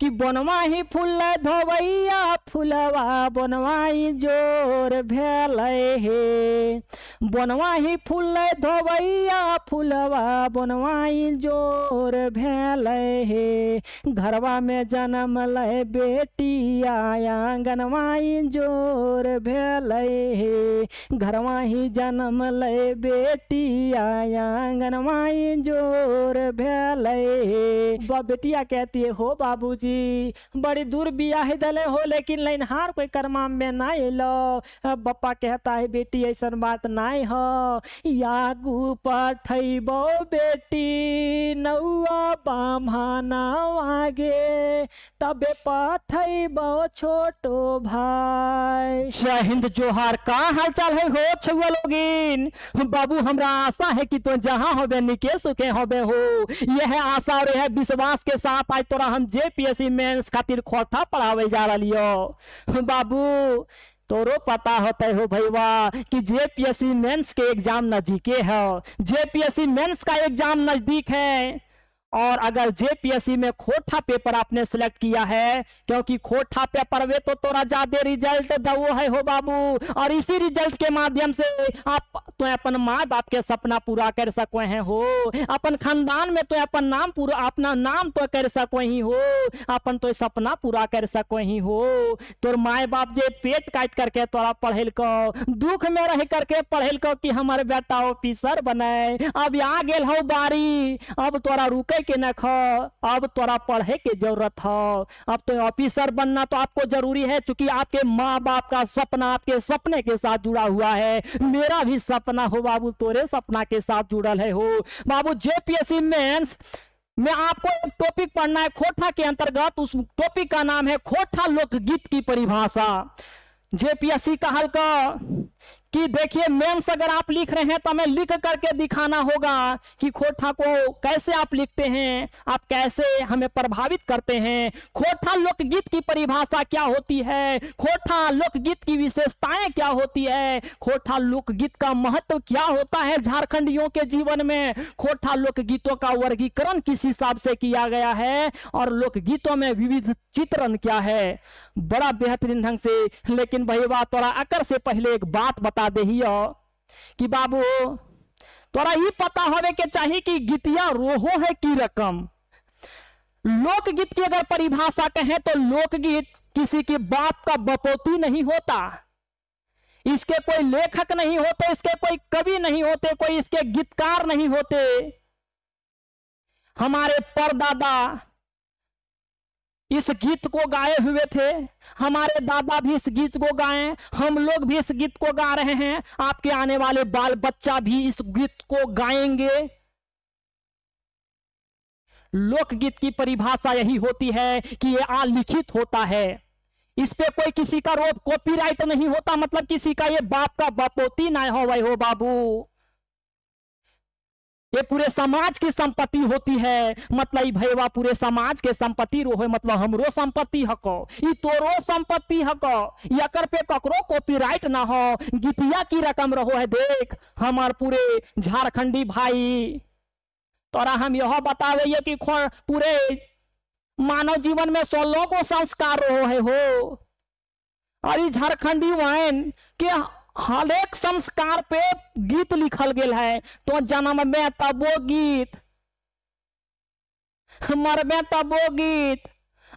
कि बनवाही फूल धोबैया फूलवा बनवाई जोर भेल हे बनवाही फूल धोबैया फूलवा बनवाई जोर भेल हे घरवा में जन्म लय बेटी आया गनवाई जोर भेल हे घरवा ही जन्म लय बेटिया आया गनवाई जोर भेल हे बेटिया कहती है हो बाबू जी बड़ी दूर ब्याह दले हो लेकिन लाइनहार कोई कर्मा में ना एलो बप्पा कहता है बेटी ऐसा बात ना हो यागू पठैबो बेटी नौआ बाम्हाना आगे तबे पठैबो छोटो भाई जय हिंद जोहार का हालचाल है हो छुआ लोगिन बाबू हमरा आशा है कि तुम तो जहाँ होबे निके सुखे होबे हो यह आशा और यह विश्वास के साथ आज तोरा हम जेपी यूपीएससी मेंस खातिर खोटा पढ़ावे जा रही हो बाबू तोरो पता होते हो भैया कि जेपीएससी मेंस के एग्जाम नजदीके है जेपीएससी मेंस का एग्जाम नजदीक है और अगर जेपीएससी में खोटा पेपर आपने सिलेक्ट किया है क्योंकि खोटा पेपर वे तो तोरा ज्यादा रिजल्ट दो है हो बाबू और इसी रिजल्ट के माध्यम से आप तो अपन माँ बाप के सपना पूरा कर सको है हो अपन खानदान में तो अपन नाम पूरा अपना नाम तो कर सको ही हो अपन तो सपना पूरा कर सको ही हो तोर माए बाप जे पेट काट करके तोरा पढ़ेल को दुख में रह करके पढ़ेल को कि हमारे बेटा ऑफिसर बने अब आ गेल हो बारी अब तोरा रुके के न खो अब तोरा पढ़े के जरूरत हो अब तो ऑफिसर बनना तो आपको जरूरी है चूंकि आपके माँ बाप का सपना आपके सपने के साथ जुड़ा हुआ है मेरा भी सपना हो बाबू तोरे सपना के साथ जुड़ल है हो बाबू जेपीएससी मेंस मैं आपको एक टॉपिक पढ़ना है खोटा के अंतर्गत उस टॉपिक का नाम है खोटा लोकगीत की परिभाषा जेपीएससी का हल्का कि देखिए मेंस अगर आप लिख रहे हैं तो हमें लिख करके दिखाना होगा कि खोटा को कैसे आप लिखते हैं आप कैसे हमें प्रभावित करते हैं खोटा लोकगीत की परिभाषा क्या होती है खोटा लोकगीत की विशेषताएं क्या होती है खोटा लोकगीत का महत्व क्या होता है झारखंडियों के जीवन में खोटा लोकगीतों का वर्गीकरण किस हिसाब से किया गया है और लोकगीतों में विविध चित्रण क्या है बड़ा बेहतरीन ढंग से लेकिन भाई बात थोड़ा अकर से पहले एक बात बता बता दही कि बाबू तोरा ये पता होवे के चाहिए कि गीतिया रोहो है की रकम लोकगीत की अगर परिभाषा कहें तो लोकगीत किसी के बाप का बपोती नहीं होता इसके कोई लेखक नहीं होते इसके कोई कवि नहीं होते कोई इसके गीतकार नहीं होते हमारे परदादा इस गीत को गाए हुए थे हमारे दादा भी इस गीत को गाए हम लोग भी इस गीत को गा रहे हैं आपके आने वाले बाल बच्चा भी इस गीत को गाएंगे लोकगीत की परिभाषा यही होती है कि ये अलिखित होता है इस पे कोई किसी का रोप कॉपीराइट नहीं होता मतलब किसी का ये बाप का बापोती ना हो वही हो बाबू ये पूरे समाज की संपत्ति होती है मतलब भैया पूरे समाज के संपत्ति रो है मतलब हमरो संपत्ति हको ये तोरो संपत्ति हको यकर पे ककरो कॉपीराइट ना हो गीतिया की रकम रहो है देख हमार पूरे झारखंडी भाई तोरा हम यह बतावे कि पूरे मानव जीवन में सोलह को संस्कार रहो है हो अरे झारखंडी वाइन के हरेक संस्कार पे गीत लिखल गया है तो जन्म में तबो गीत मरबे तबो गीत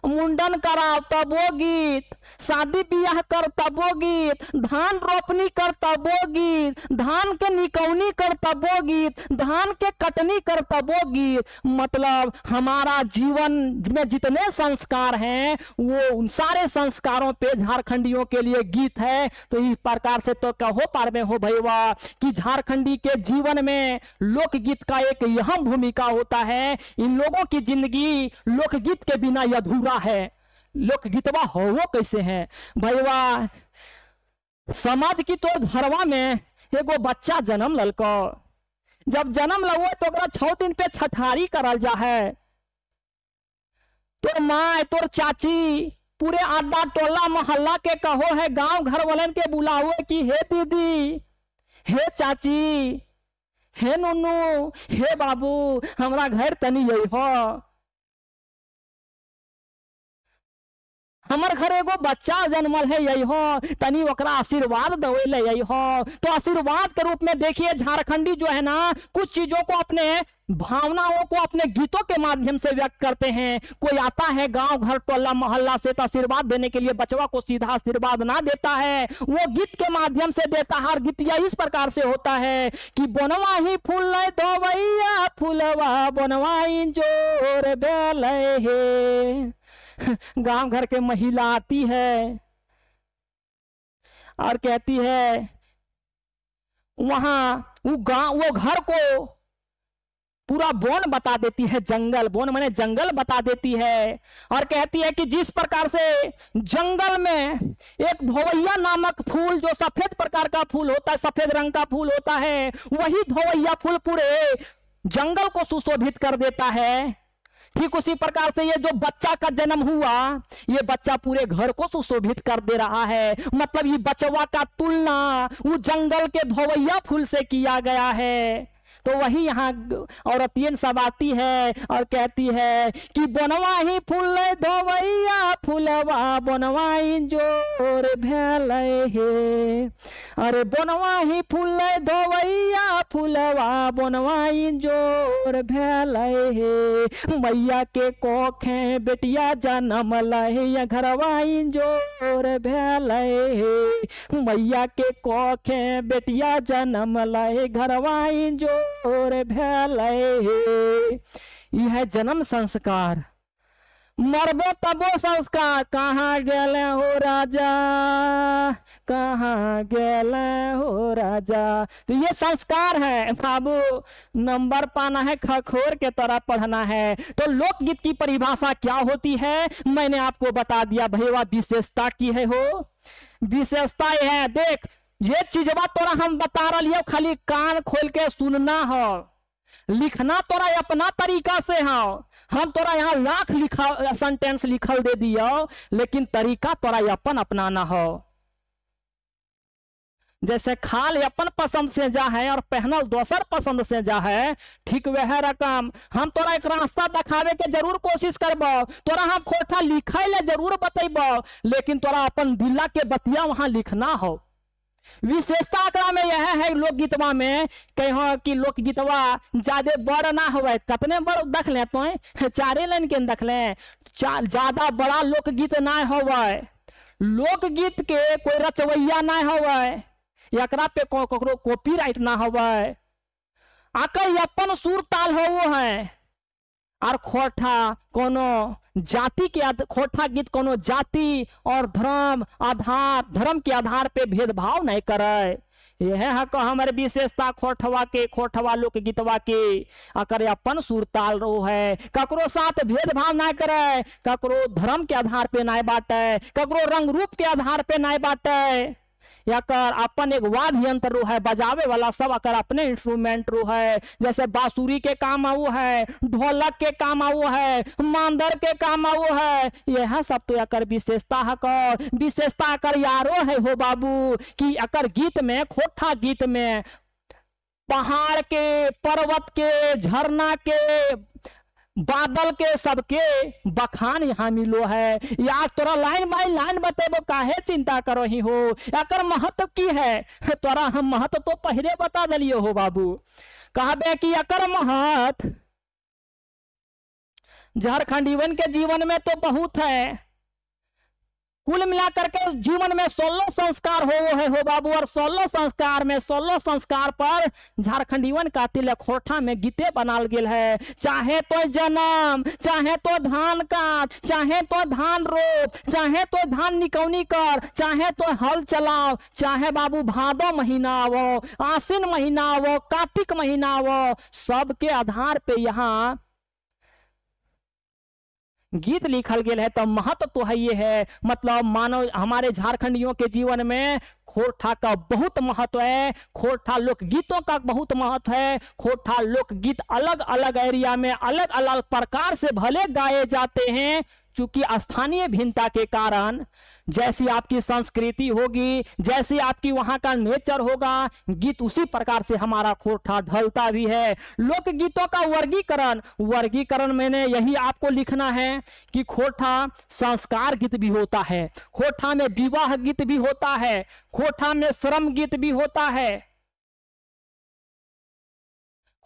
मुंडन करा तब वो गीत शादी ब्याह कर तब वो गीत धान रोपनी कर तब वो गीत धान के निकौनी कर तब वो गीत धान के कटनी कर तब वो गीत मतलब हमारा जीवन में जितने संस्कार हैं वो उन सारे संस्कारों पे झारखंडियों के लिए गीत है तो इस प्रकार से तो कहो पार में हो भैया कि झारखंडी के जीवन में लोकगीत का एक अहम भूमिका होता है इन लोगों की जिंदगी लोकगीत के बिना अधूरा हुआ है लोकगीतवा हो वो कैसे है भैया समाज की तो घरवा में एगो बच्चा जन्म ललको जब जन्म लगो तो छ दिन पे छठारी करल जा है तोर माए तोर चाची पूरे आधा टोला मोहल्ला के कहो है गांव घर वालन के बुलाओ कि हे दीदी हे चाची हे नुनू हे बाबू हमारा घर तनी यही हो हमार घर एगो बच्चा जन्मल है यही हो तनी ओकरा आशीर्वाद दवे ले यही हो तो आशीर्वाद के रूप में देखिए झारखंडी जो है ना कुछ चीजों को अपने भावनाओं को अपने गीतों के माध्यम से व्यक्त करते हैं कोई आता है गांव घर टोला मोहल्ला से तो आशीर्वाद देने के लिए बचवा को सीधा आशीर्वाद ना देता है वो गीत के माध्यम से देता है और गीत इस प्रकार से होता है कि बनवा ही फूल दो भैया फूलवा बनवाई जोर बेल है गांव घर के महिला आती है और कहती है वहां वो गांव वो घर को पूरा बोन बता देती है जंगल बोन मैंने जंगल बता देती है और कहती है कि जिस प्रकार से जंगल में एक धोवैया नामक फूल जो सफेद प्रकार का फूल होता है सफेद रंग का फूल होता है वही धोवैया फूल पूरे जंगल को सुशोभित कर देता है ठीक उसी प्रकार से ये जो बच्चा का जन्म हुआ ये बच्चा पूरे घर को सुशोभित कर दे रहा है मतलब ये बचवा का तुलना वो जंगल के धोवैया फूल से किया गया है तो वही यहाँ औरतियन सब आती है और कहती है कि बनवा ही फूल धोवैया फूलवा बनवा जोर भैल हे अरे बनवा ही फूल धोवैया फूलवा बनवा जोर भैल हे मैया के कोख है बेटिया जन्म लिया घरवा जोर भैल हे मैया के कोख है बेटिया जन्म लहे घरवा जोर तोर यह जन्म संस्कार मरबो तबो संस्कार कहाँ गल हो राजा कहाँ गल हो राजा तो ये संस्कार है बाबू नंबर पाना है खखोर के तरह पढ़ना है तो लोकगीत की परिभाषा क्या होती है मैंने आपको बता दिया भैया विशेषता की है हो विशेषता है देख ये चीजवा तोरा हम बता रही खाली कान खोल के सुनना हो लिखना तोरा अपना तरीका से हो हम तोरा यहाँ लाख लिखा सेंटेंस लिखल दे दियो लेकिन तरीका तोरा अपन अपनाना हो जैसे खाल अपन पसंद से जा है और पहनल दोसर पसंद से जा है ठीक वह रकम हम तोरा एक रास्ता दिखावे के जरूर कोशिश करब तोरा हम खोटा लिखे ले जरूर बतेब लेकिन तोरा अपन दिला के बतिया वहां लिखना हो विशेषता एकरा में यह है लोकगीतवा में कहो हाँ, कि लोकगीतवा ज्यादा बड़ ना हो कतने बड़ देख ले तो चारे लाइन के देख ले ज्यादा बड़ा लोकगीत ना हो लोकगीत के कोई रचवैया ना हो एकरा पे ककरो राइट ना हो आकर अपन सुर ताल हो है और खोठा कोनो जाति के खोटा गीत कोनो जाति और धर्म आधार धर्म के आधार पे भेदभाव नहीं करे यह हक हमारे विशेषता खोठवा के खोठवा लोक गीतवा के अकर अपन सुरताल रो है ककरो साथ भेदभाव ना करे ककरो धर्म के आधार पे ना बाटे ककरो रंग रूप के आधार पे ना बाटे या कर अपन एक वाद्य यंत्र रू है बजावे वाला सब अकर अपने इंस्ट्रूमेंट रू है जैसे बांसुरी के काम आऊ है ढोलक के काम आऊ है मांदर के काम आऊ है यह सब तो अकर विशेषता है कर विशेषता अकर यारो है हो बाबू कि अकर गीत में खोटा गीत में पहाड़ के पर्वत के झरना के बादल के सबके बखान हामी लो है या तोरा लाइन बाई लाइन बतेबो काहे चिंता करो ही हो एकर महत्व की है तोरा हम महत्व तो पहले बता दिलियो हो बाबू कहबे कि एकर महत्व झारखंड के जीवन में तो बहुत है कुल मिलाकर के जीवन में सोलह संस्कार हो वो है हो बाबू और सोलह संस्कार में सोलह संस्कार पर झारखंडीवन का तिलक होठा में गीते बनाल गेल है चाहे तो जन्म चाहे तो धान काट चाहे तो धान रोप चाहे तो धान निकौनी कर चाहे तो हल चलाओ चाहे बाबू भादो महीना आवो आसिन महीना आवो कार्तिक महीना आवो सबके आधार पे यहाँ गीत लिखल गया है तो महत्व तो है ये है मतलब मानव हमारे झारखंडियों के जीवन में खोरठा का बहुत महत्व है खोरठा लोक गीतों का बहुत महत्व है खोरठा लोक गीत अलग अलग एरिया में अलग अलग प्रकार से भले गाए जाते हैं चूंकि स्थानीय भिन्नता के कारण जैसी आपकी संस्कृति होगी जैसे आपकी वहां का नेचर होगा गीत उसी प्रकार से हमारा खोटा ढलता भी है लोक गीतों का वर्गीकरण वर्गीकरण मैंने यही आपको लिखना है कि खोटा संस्कार गीत भी होता है खोटा में विवाह गीत भी होता है खोटा में श्रम गीत भी होता है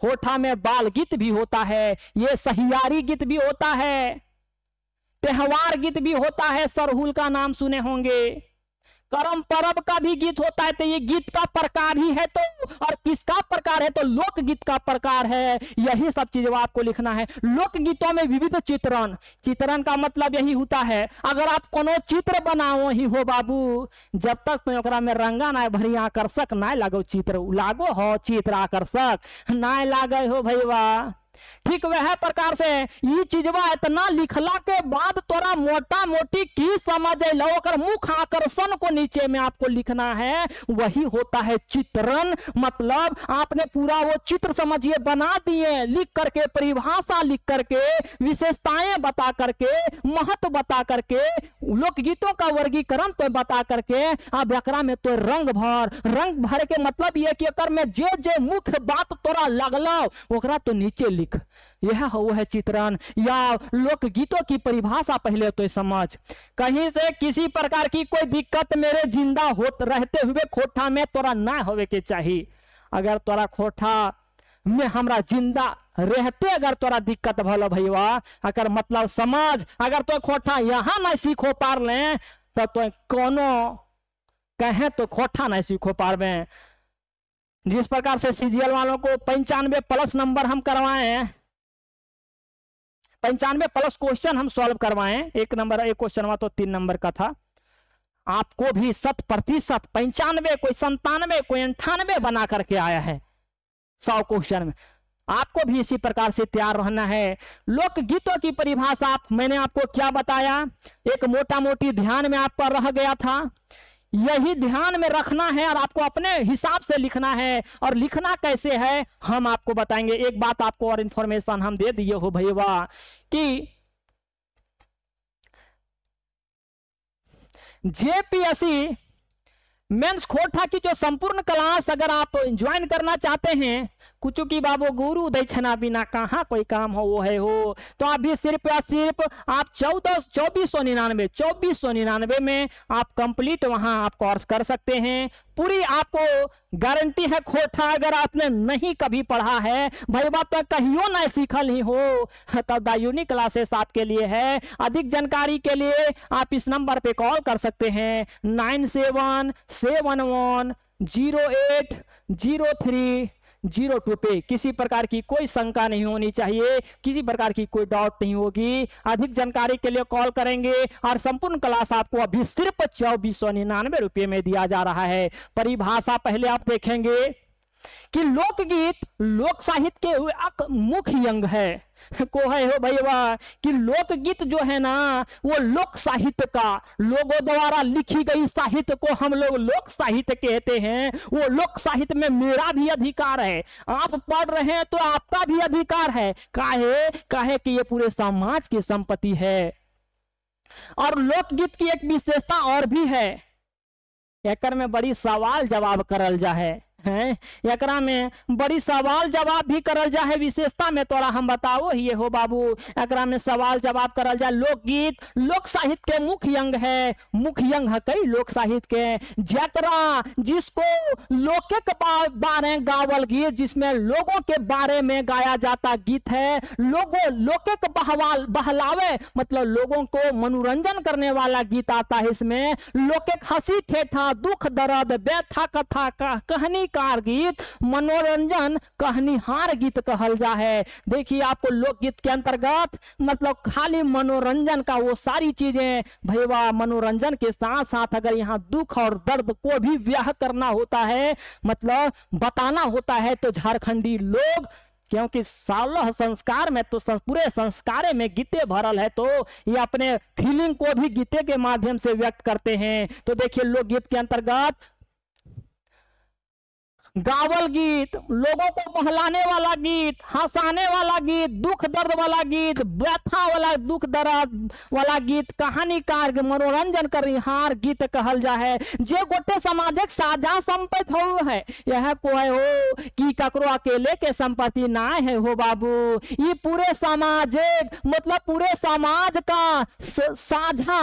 खोठा में बाल गीत भी होता है ये सहियारी गीत भी होता है त्यौहार गीत भी होता है सरहुल का नाम सुने होंगे करम परब का भी गीत होता है तो ये गीत का प्रकार ही है तो और किसका प्रकार है तो लोक गीत का प्रकार है यही सब चीज आपको लिखना है लोक गीतों में विविध चित्रण चित्रण का मतलब यही होता है अगर आप कोनो चित्र बनाओ ही हो बाबू जब तक तुम तो में रंगा ना भरी आकर्षक ना लागो चित्र लागो हो चित्र आकर्षक ना लागे हो भैया ठीक वह प्रकार से ये चीजवा इतना लिखला के बाद तोरा मोटा मोटी की समझ लो कर आकर्षण को नीचे में आपको लिखना है वही होता है चित्रण मतलब आपने पूरा वो चित्र समझिए बना दिए लिख करके परिभाषा लिख करके विशेषताएं बता करके महत्व बता करके लोकगीतों का वर्गीकरण तो बता करके अब एकरा में तो रंग भर रंग भर के मतलब ये कि में जे जे मुख्य बात तोरा लगल ओकरा तो नीचे लिख लेख यह वो है चित्रण या लोक गीतों की परिभाषा पहले तो समझ कहीं से किसी प्रकार की कोई दिक्कत मेरे जिंदा हो रहते हुए खोटा में तोरा ना होवे के चाहिए अगर तोरा खोटा में हमरा जिंदा रहते अगर तोरा दिक्कत भल भैया अगर मतलब समाज अगर तो खोटा यहाँ ना सीखो पार ले तो, तो कोनो कहे तो खोटा ना सीखो पार में जिस प्रकार से सीजीएल वालों को पंचानवे प्लस नंबर हम हैं पंचानवे प्लस क्वेश्चन हम सॉल्व करवाए एक नंबर एक क्वेश्चन हुआ तो तीन नंबर का था आपको भी शत प्रतिशत पंचानवे कोई संतानवे कोई अंठानवे बना करके आया है सौ क्वेश्चन में आपको भी इसी प्रकार से तैयार रहना है लोकगीतों की परिभाषा आप मैंने आपको क्या बताया एक मोटा मोटी ध्यान में आप पर रह गया था यही ध्यान में रखना है और आपको अपने हिसाब से लिखना है और लिखना कैसे है हम आपको बताएंगे एक बात आपको और इंफॉर्मेशन हम दे दिए हो भैया कि जेपीएससी मेंस खोटा की जो संपूर्ण क्लास अगर आप ज्वाइन करना चाहते हैं कुचुकी की बाबो गुरु छना बिना कहाँ कोई काम हो वो है हो तो अभी सिर्फ या सिर्फ आप चौदह चौबीस सौ निन्यानवे चौबीस सौ निन्यानवे में आप कंप्लीट वहां आप कोर्स कर सकते हैं पूरी आपको गारंटी है खोटा अगर आपने नहीं कभी पढ़ा है भाई बात तो कहियो ना सीखा नहीं हो हाँ, तब द यूनिक क्लासेस आपके लिए है अधिक जानकारी के लिए आप इस नंबर पे कॉल कर सकते हैं nine seven seven one zero eight zero three zero two पे किसी प्रकार की कोई शंका नहीं होनी चाहिए किसी प्रकार की कोई डाउट नहीं होगी अधिक जानकारी के लिए कॉल करेंगे और संपूर्ण क्लास आपको अभी सिर्फ चौबीस सौ निन्यानवे रुपये में दिया जा रहा है परिभाषा पहले आप देखेंगे कि लोकगीत लोक साहित्य के मुख्य अंग है को है हो भैया कि लोकगीत जो है ना वो लोक साहित्य का लोगों द्वारा लिखी गई साहित्य को हम लोग लोक साहित्य कहते हैं वो लोक साहित्य में मेरा भी अधिकार है आप पढ़ रहे हैं तो आपका भी अधिकार है काहे काहे कि ये पूरे समाज की संपत्ति है और लोकगीत की एक विशेषता और भी है एकर में बड़ी सवाल जवाब करल जा है है एकरा में बड़ी सवाल जवाब भी करल जा है विशेषता में तोरा हम बताओ ये हो बाबू एक में सवाल जवाब करल जाए लोकगीत लोक साहित्य के मुख्य अंग है मुख्य अंग है कई लोक साहित्य के जकरा जिसको लोकिक बारे गावल गीत जिसमें लोगों के बारे में गाया जाता गीत है लोगों लोकिक बहवाल बहलावे मतलब लोगों को मनोरंजन करने वाला गीत आता है इसमें लोके हंसी ठेठा दुख दर्द व्यथा कथा कहनी गीतकार गीत मनोरंजन कहनिहार गीत कहल जा है देखिए आपको लोकगीत के अंतर्गत मतलब खाली मनोरंजन का वो सारी चीजें भैया मनोरंजन के साथ साथ अगर यहाँ दुख और दर्द को भी व्याह करना होता है मतलब बताना होता है तो झारखंडी लोग क्योंकि सालोह संस्कार में तो पूरे संस्कार में गीते भरल है तो ये अपने फीलिंग को भी गीते के माध्यम से व्यक्त करते हैं तो देखिए लोकगीत के अंतर्गत गावल गीत लोगों को बहलाने वाला गीत हंसाने वाला गीत दुख दर्द वाला गीत व्यथा वाला दुख दर्द वाला गीत कहानीकार मनोरंजन करिहार गीत कहल जा है जे गोटे समाजक साझा संपत्ति हो है यह को है हो कि ककरो अकेले के संपत्ति ना है हो बाबू ये पूरे समाज मतलब पूरे समाज का साझा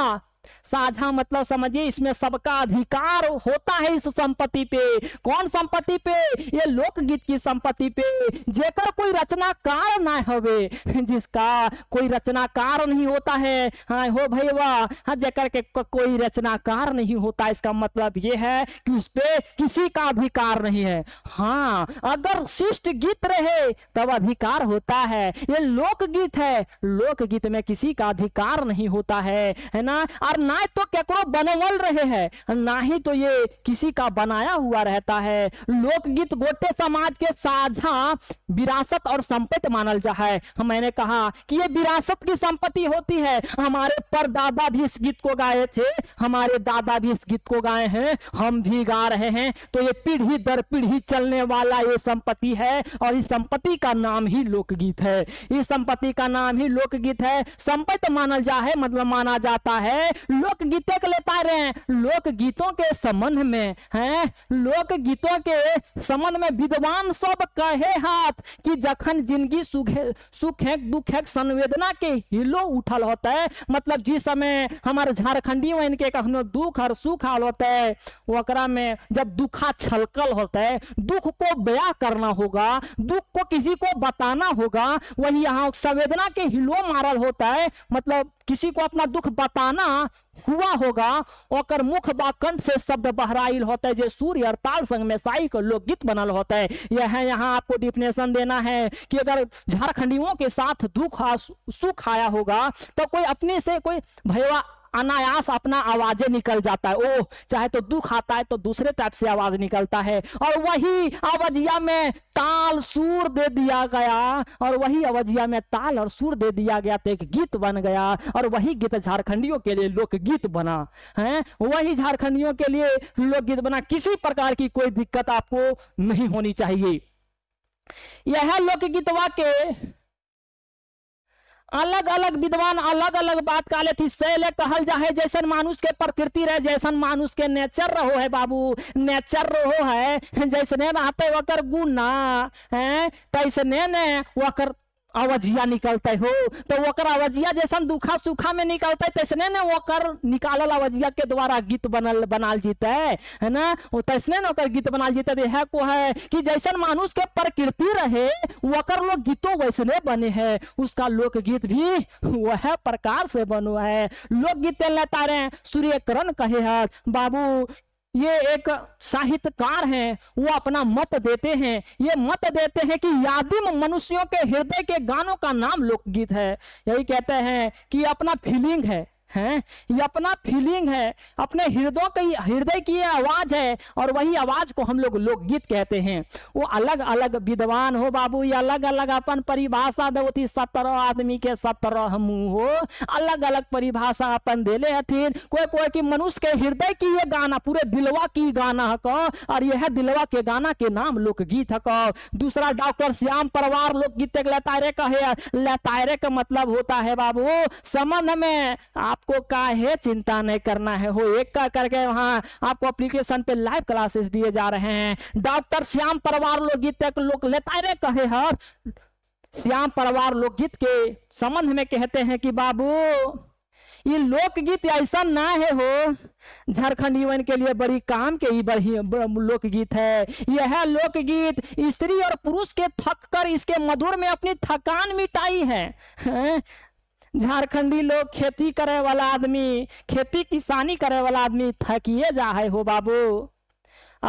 साझा मतलब समझिए इसमें सबका अधिकार होता है इस संपत्ति पे कौन संपत्ति पे ये लोकगीत की संपत्ति पे जेकर कोई रचनाकार ना होवे जिसका कोई रचनाकार नहीं होता है हाँ हो वाह हाँ जेकर के को, कोई रचनाकार नहीं होता इसका मतलब ये है कि उस पर किसी का अधिकार नहीं है हाँ अगर शिष्ट गीत रहे तब अधिकार होता है ये लोकगीत है लोकगीत में किसी का अधिकार नहीं होता है है ना और ना तो ककरो बनवल रहे हैं ना ही तो ये किसी का बनाया हुआ रहता है लोकगीत गोटे समाज के साझा विरासत और संपत्ति मानल जा है मैंने कहा कि ये विरासत की संपत्ति होती है हमारे परदादा भी इस गीत को गाए थे हमारे दादा भी इस गीत को गाए हैं हम भी गा रहे हैं तो ये पीढ़ी दर पीढ़ी चलने वाला ये संपत्ति है और इस संपत्ति का नाम ही लोकगीत है इस संपत्ति का नाम ही लोकगीत है संपत्ति मानल जा है मतलब माना जाता है लोकगीतों के लिए पा रहे हैं गीतों के संबंध में हैं लोकगीतों के संबंध में विद्वान सब कहे हाथ कि जखन जिंदगी सुख सुख है दुख है संवेदना के हिलो उठल होता है मतलब जिस समय हमारे झारखंडी में इनके कहनो दुख और सुख हाल होता है वकरा में जब दुखा छलकल होता है दुख को बया करना होगा दुख को किसी को बताना होगा वही यहाँ संवेदना के हिलो मारल होता है मतलब किसी को अपना दुख बताना हुआ होगा और मुख बा कंठ से शब्द बहराइल होते जो सूर्य और ताल संग में साई को लोकगीत बनल होते यह यहाँ आपको डिफिनेशन देना है कि अगर झारखंडियों के साथ दुख सुख आया होगा तो कोई अपने से कोई भयवा अनायास अपना आवाजें निकल जाता है ओह चाहे तो दुख आता है तो दूसरे टाइप से आवाज निकलता है और वही अवजिया में ताल सुर दे दिया गया और वही अवजिया में ताल और सुर दे दिया गया तो एक गीत बन गया और वही गीत झारखंडियों के लिए लोकगीत बना है वही झारखंडियों के लिए लोकगीत बना किसी प्रकार की कोई दिक्कत आपको नहीं होनी चाहिए यह लोकगीतवा के अलग अलग विद्वान अलग अलग बात काले थी सैले कहल है जैसन मानुष के प्रकृति रहे जैसन मानुष के नेचर रहो है बाबू नेचर रहो है जैसने नाते वकर गुण है तैसने ने वकर अवजिया निकलते हो तो वकर अवजिया जैसा दुखा सुखा में निकलते तैसने ने वकर निकालल अवजिया के द्वारा गीत बनल बनाल जीते है ना वो तैसने ने गीत बनाल जीते यह को है कि जैसन मानुष के प्रकृति रहे वकर लोग गीतों वैसने बने हैं उसका लोक गीत भी वह प्रकार से बनो है लोकगीत तारे सूर्यकरण कहे है बाबू ये एक साहित्यकार हैं वो अपना मत देते हैं ये मत देते हैं कि यादिम मनुष्यों के हृदय के गानों का नाम लोकगीत है यही कहते हैं कि अपना फीलिंग है हैं ये अपना फीलिंग है अपने हृदय की हृदय की आवाज है और वही आवाज को हम लोग लोकगीत कहते हैं वो अलग अलग विद्वान हो बाबू ये अलग अलग अपन परिभाषा दे सत्रह आदमी के सत्रह हम हो अलग अलग परिभाषा अपन देले हथिन कोई कोई की मनुष्य के हृदय की ये गाना पूरे दिलवा की गाना हक और यह दिलवा के गाना के नाम लोकगीत हक दूसरा डॉक्टर श्याम परवार लोकगीत का कहे लतारे का मतलब होता है बाबू संबंध में आप आपको का है चिंता नहीं करना है हो एक का करके वहां आपको एप्लीकेशन पे लाइव क्लासेस दिए जा रहे हैं डॉक्टर श्याम परवार लोकगीत तक लोग लेता रे कहे हर श्याम परवार लोकगीत के संबंध में कहते हैं कि बाबू ये लोकगीत ऐसा ना है हो झारखंड यूनियन के लिए बड़ी काम के ही बड़ी लोकगीत है यह लोकगीत स्त्री और पुरुष के थक कर इसके मधुर में अपनी थकान मिटाई है, है? झारखंडी लोग खेती करे वाला आदमी खेती किसानी करे वाला आदमी थकिए जा है हो बाबू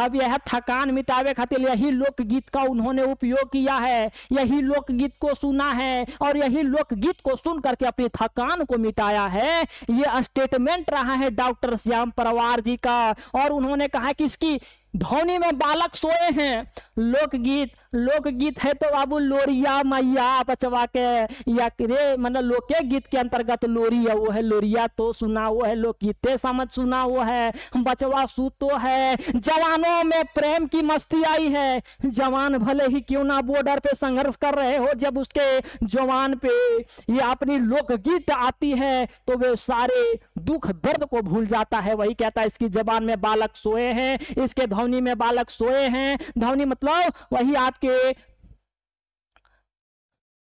अब यह थकान मिटावे खातिर यही लोकगीत का उन्होंने उपयोग किया है यही लोकगीत को सुना है और यही लोकगीत को सुन करके अपनी थकान को मिटाया है ये स्टेटमेंट रहा है डॉक्टर श्याम परवार जी का और उन्होंने कहा कि इसकी ध्वनि में बालक सोए हैं लोकगीत लोकगीत है तो बाबू लोरिया मैया बचवा के या रे मतलब लोके गीत के अंतर्गत लोरिया वो है लोरिया तो सुना वो है लोकगीते समझ सुना वो है बचवा सू तो है जवानों में प्रेम की मस्ती आई है जवान भले ही क्यों ना बॉर्डर पे संघर्ष कर रहे हो जब उसके जवान पे ये अपनी लोकगीत आती है तो वे सारे दुख दर्द को भूल जाता है वही कहता है इसकी जबान में बालक सोए हैं इसके ध्वनि में बालक सोए हैं ध्वनि मतलब वही आप के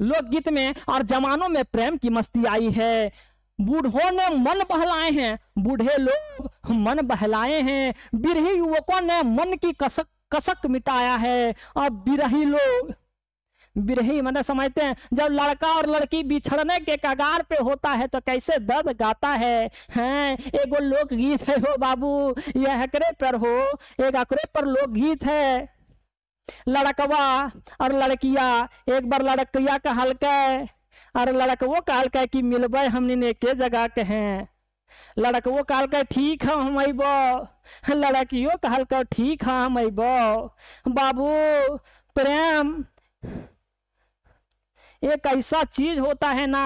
लोकगीत में और जवानों में प्रेम की मस्ती आई है बूढ़ों ने मन बहलाए हैं बूढ़े लोग मन बहलाए हैं बिरही युवकों ने मन की कसक कसक मिटाया है और बिरही लोग बिरही मतलब समझते हैं जब लड़का और लड़की बिछड़ने के कगार पे होता है तो कैसे दर्द गाता है हैं एगो लोकगीत है हो बाबू यह अकरे पर हो एक अकरे पर लोकगीत है लड़कवा और लड़किया एक बार लड़किया कहलकै और लड़कवो कहलकै कि मिलब हमने एक जगह के हैं लड़कवो का ठीक है हम अब लड़कियो कहलकै ठीक है हम अब बाबू प्रेम एक ऐसा चीज होता है ना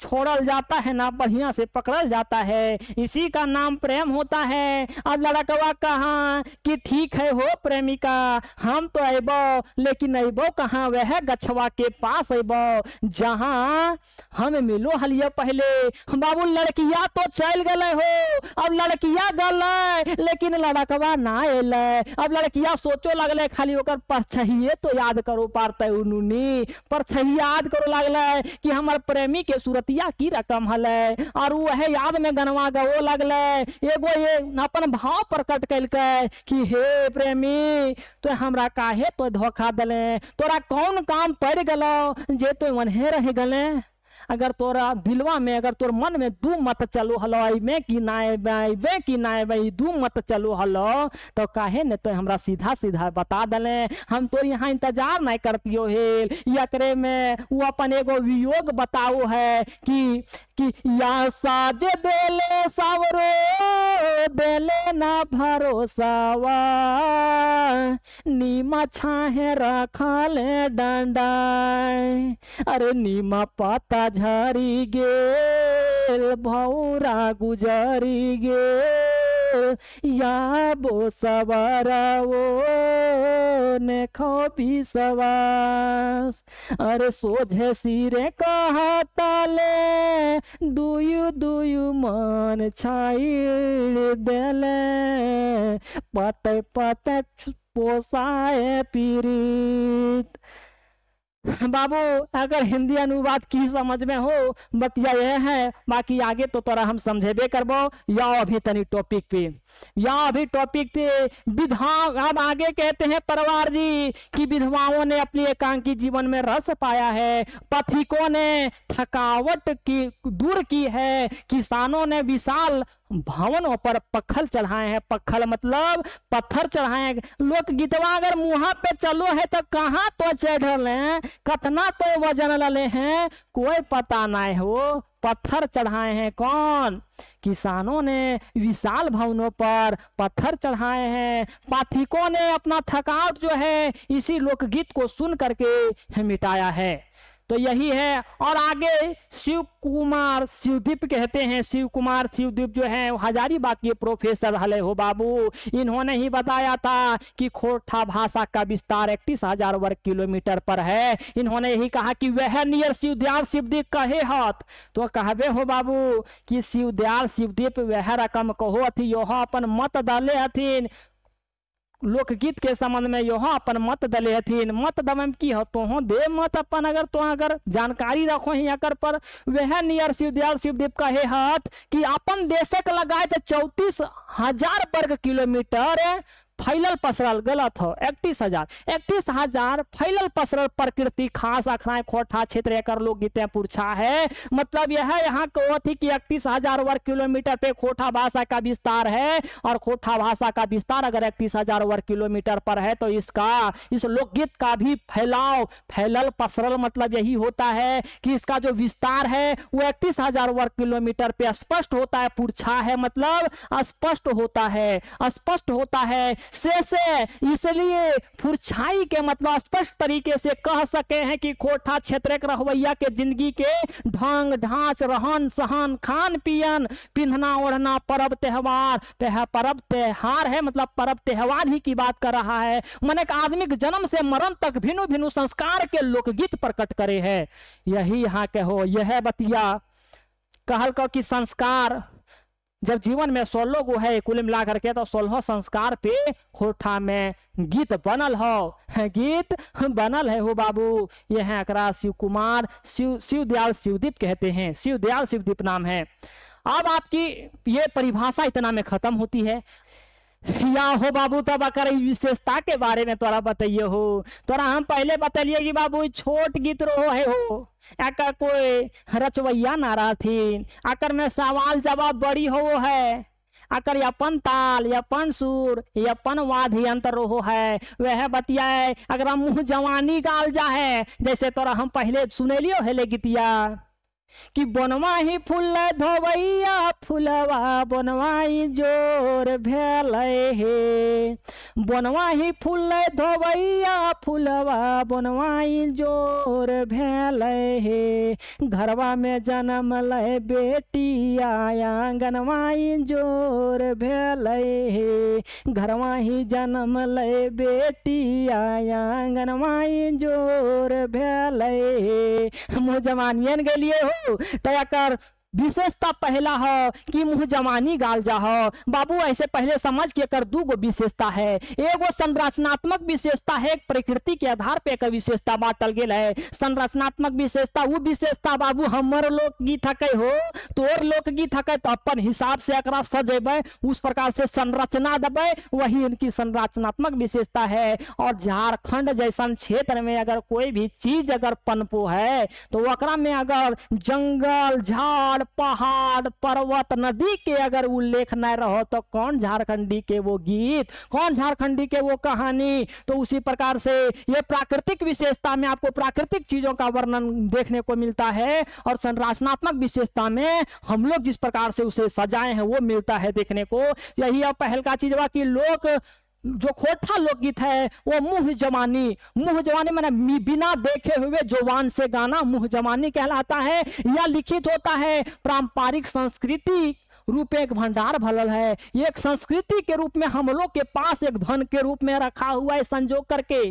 छोड़ल जाता है ना बढ़िया से पकड़ल जाता है इसी का नाम प्रेम होता है अब लड़कवा कहा कि ठीक है हो प्रेमिका हम तो अबो लेकिन अबो कहाँ वह गछवा के पास अबो जहाँ हम मिलो हलिया पहले बाबू लड़किया तो चल गए हो अब लड़किया गल लेकिन लड़कवा ना एल अब लड़किया सोचो लगल खाली ओकर परछहिये तो याद करो पारत उनुनी परछही याद करो लगल कि हमार प्रेमी के सूरत बतिया की रकम हल और वह याद में गनवा गो लगल एगो ये अपन भाव प्रकट कलक कि हे प्रेमी तो हमरा काहे तो धोखा दिले तोरा कौन काम पड़ गलो जे तो वनहे रह गले अगर तोरा दिलवा में अगर तोर मन में दू मत चलो हलो अबे कि ना अबे कि ना अबे दू मत चलो हलो तो कहे ने तो हमरा सीधा सीधा बता दले हम तो यहाँ इंतजार नहीं करती हे यकरे में वो अपन एगो वियोग बताओ है कि कि या साजे देले सावरो देले ना भरोसा नीमा छाहे रखा ले डंडा अरे नीमा पता झारी गे भौरा गुजारी गे या बो सवारा वो ने खोपी सवास अरे सोझे सिरे कहा ताले दुयु दुयु मन छाई देले पते पते पोसाए पीरित बाबू अगर हिंदी अनुवाद की समझ में हो बतिया यह है बाकी आगे तो तोरा हम समझेबे करबो या अभी तनी टॉपिक पे या अभी टॉपिक पे विधवा अब आगे कहते हैं परवार जी कि विधवाओं ने अपनी एकांकी जीवन में रस पाया है पथिकों ने थकावट की दूर की है किसानों ने विशाल भवनों पर पखल चढ़ाए हैं पखल मतलब पत्थर चढ़ाए हैं लोक गीतवा अगर मुहा पे चलो है तो कहाँ तो चढ़ है कतना तो वजन लले हैं कोई पता ना हो पत्थर चढ़ाए हैं कौन किसानों ने विशाल भवनों पर पत्थर चढ़ाए हैं पाथिकों ने अपना थकावट जो है इसी लोकगीत को सुन करके मिटाया है तो यही है और आगे शिव कुमार शिवदीप कहते हैं शिव कुमार शिवदीप जो है हजारीबाग के प्रोफेसर हले हो बाबू इन्होंने ही बताया था कि खोरठा भाषा का विस्तार इकतीस हजार वर्ग किलोमीटर पर है इन्होंने यही कहा कि वह नियर शिवद्याल शिवदीप कहे हत तो कहबे हो बाबू कि शिवद्याल शिवदीप वह रकम कहो अथी यो अपन मत डाले हथिन लोकगीत के संबंध में यहाँ अपन मत दले हथिन मत दबम की तो हो दे मत अपन अगर तो अगर जानकारी रखो ही अकर पर वह नियर शिवदयाल शिवदेव कहे हत कि अपन देशक लगाए तो चौतीस हजार वर्ग किलोमीटर फैलल पसरल गलत हो इकतीस हजार इकतीस हजार फैलल पसरल प्रकृति खास अखराए खोटा क्षेत्र एक लोग गीते पूछा है मतलब यह है यहाँ को थी कि इकतीस हजार वर्ग किलोमीटर पे खोटा भाषा का विस्तार है और खोटा भाषा का विस्तार अगर इकतीस हजार वर्ग किलोमीटर पर है तो इसका इस लोकगीत का भी फैलाव फैलल पसरल मतलब यही होता है कि इसका जो विस्तार है वो इकतीस हजार वर्ग किलोमीटर पे स्पष्ट होता है पूछा है मतलब स्पष्ट होता है स्पष्ट होता है शेष है इसलिए फुरछाई के मतलब स्पष्ट तरीके से कह सके हैं कि कोठा क्षेत्र के रहवैया के जिंदगी के ढंग ढांच रहन सहन खान पियन पिन्हना ओढ़ना पर्व त्यौहार पर्व त्यौहार है मतलब पर्व त्यौहार ही की बात कर रहा है मन एक आदमी के जन्म से मरण तक भिन्न भिन्न संस्कार के लोकगीत प्रकट करे है यही यहाँ के हो यह बतिया कहल कि संस्कार जब जीवन में सोलह गो है कुल मिला करके तो सोलह संस्कार पे खोठा में गीत बनल हो गीत बनल है हो बाबू ये है अकरा शिव कुमार शिव शिवदयाल शिवदीप कहते हैं शिवदयाल शिवदीप नाम है अब आपकी ये परिभाषा इतना में खत्म होती है या हो बाबू तब अकर विशेषता के बारे में तोरा बताइए हो तोरा हम पहले बतलिए कि बाबू छोट गीत रो है हो अकर कोई रचवैया ना रहतीन अकर में सवाल जवाब बड़ी हो है अकर अपन ताल अपन सुर अपन वाद्य यंत्र रहो है वह बतिया अगर मुंह जवानी गाल जा है जैसे तोरा हम पहले सुनेलियो है ले गीतिया कि बनवा ही फूल धोबैया फुलवा बनवा ही जोर भेल हे बनवा ही फूल धोबैया फूलवा बनवा ही जोर भेल हे घरवा में जन्म लय बेटिया आंगनवा ही जोर भेल हे घरवा ही जन्म लय बेटिया आंगनवा ही जोर भेल हे मुझमानियन गलिए हो Tá a cara, विशेषता पहला हो कि मुंह जवानी गाल जा हो बाबू ऐसे पहले समझ के कर दू गो विशेषता है एगो संरचनात्मक विशेषता है प्रकृति के आधार पे एक विशेषता बांटल गया है संरचनात्मक विशेषता वो विशेषता बाबू हमर लोकगीत हकै हो तोर लोकगीत हकै तो अपन हिसाब से एकरा सजेब उस प्रकार से संरचना देवे वही इनकी संरचनात्मक विशेषता है और झारखंड जैसा क्षेत्र में अगर कोई भी चीज अगर पनपो है तो वकरा में अगर जंगल झाड़ पहाड़ पर्वत नदी के अगर उल्लेख न रहो तो कौन झारखंडी के वो गीत कौन झारखंडी के वो कहानी तो उसी प्रकार से ये प्राकृतिक विशेषता में आपको प्राकृतिक चीजों का वर्णन देखने को मिलता है और संरचनात्मक विशेषता में हम लोग जिस प्रकार से उसे सजाए हैं वो मिलता है देखने को यही अब पहल का चीज हुआ कि लोक जो खोटा लोकगीत है वो मुंह जवानी मुंह जवानी मैंने बिना देखे हुए जोवान से गाना मुंह जवानी कहलाता है या लिखित होता है पारंपरिक संस्कृति रूप एक भंडार भलल है एक संस्कृति के रूप में हम लोग के पास एक धन के रूप में रखा हुआ है संजो करके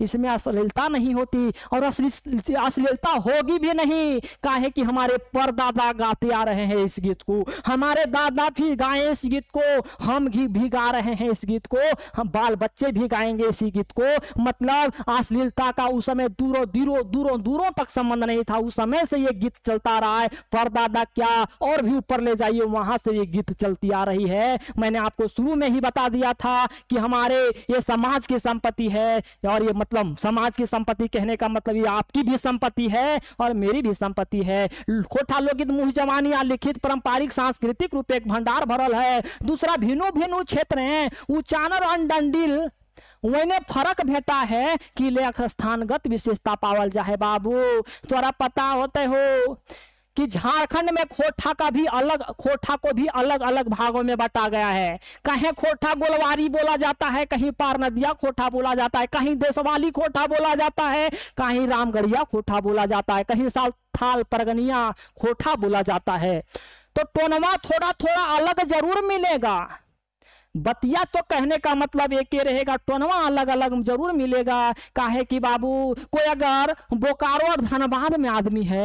इसमें अश्लीलता नहीं होती और अश्लीलता होगी भी नहीं काहे कि हमारे परदादा गाते आ रहे हैं इस गीत को हमारे दादा भी गाए इस गीत को हम भी गा रहे हैं इस गीत को हम बाल बच्चे भी गाएंगे इसी गीत को मतलब अश्लीलता का उस समय दूरों दूरों दूरों दूरों तक संबंध नहीं था उस समय से ये गीत चलता रहा है परदादा क्या और भी ऊपर ले जाइए वहां से ये गीत चलती आ रही है मैंने आपको शुरू में ही बता दिया था कि हमारे ये समाज की संपत्ति है और ये मतलब समाज की संपत्ति कहने का मतलब ये आपकी भी संपत्ति है और मेरी भी संपत्ति है खोटा लोकित मुह जवानी या लिखित पारंपरिक सांस्कृतिक रूप एक भंडार भरल है दूसरा भिन्नो भिन्न क्षेत्र है उचानर अंडंडिल वहीने फरक भेटा है कि लेख स्थानगत विशेषता पावल जाए बाबू तोरा पता होते हो कि झारखंड में खोठा का भी अलग खोठा को भी अलग अलग भागों में बांटा गया है कहीं खोठा गोलवारी बोला जाता है कहीं पार नदिया खोटा बोला जाता है कहीं देशवाली खोठा बोला जाता है कहीं रामगढ़िया खोठा बोला जाता है कहीं साल थाल परगनिया खोठा बोला जाता है तो टोनवा थोड़ा थोड़ा अलग जरूर मिलेगा बतिया तो कहने का मतलब एक ही रहेगा टोनवा अलग अलग जरूर मिलेगा काहे कि बाबू कोई अगर बोकारो और धनबाद में आदमी है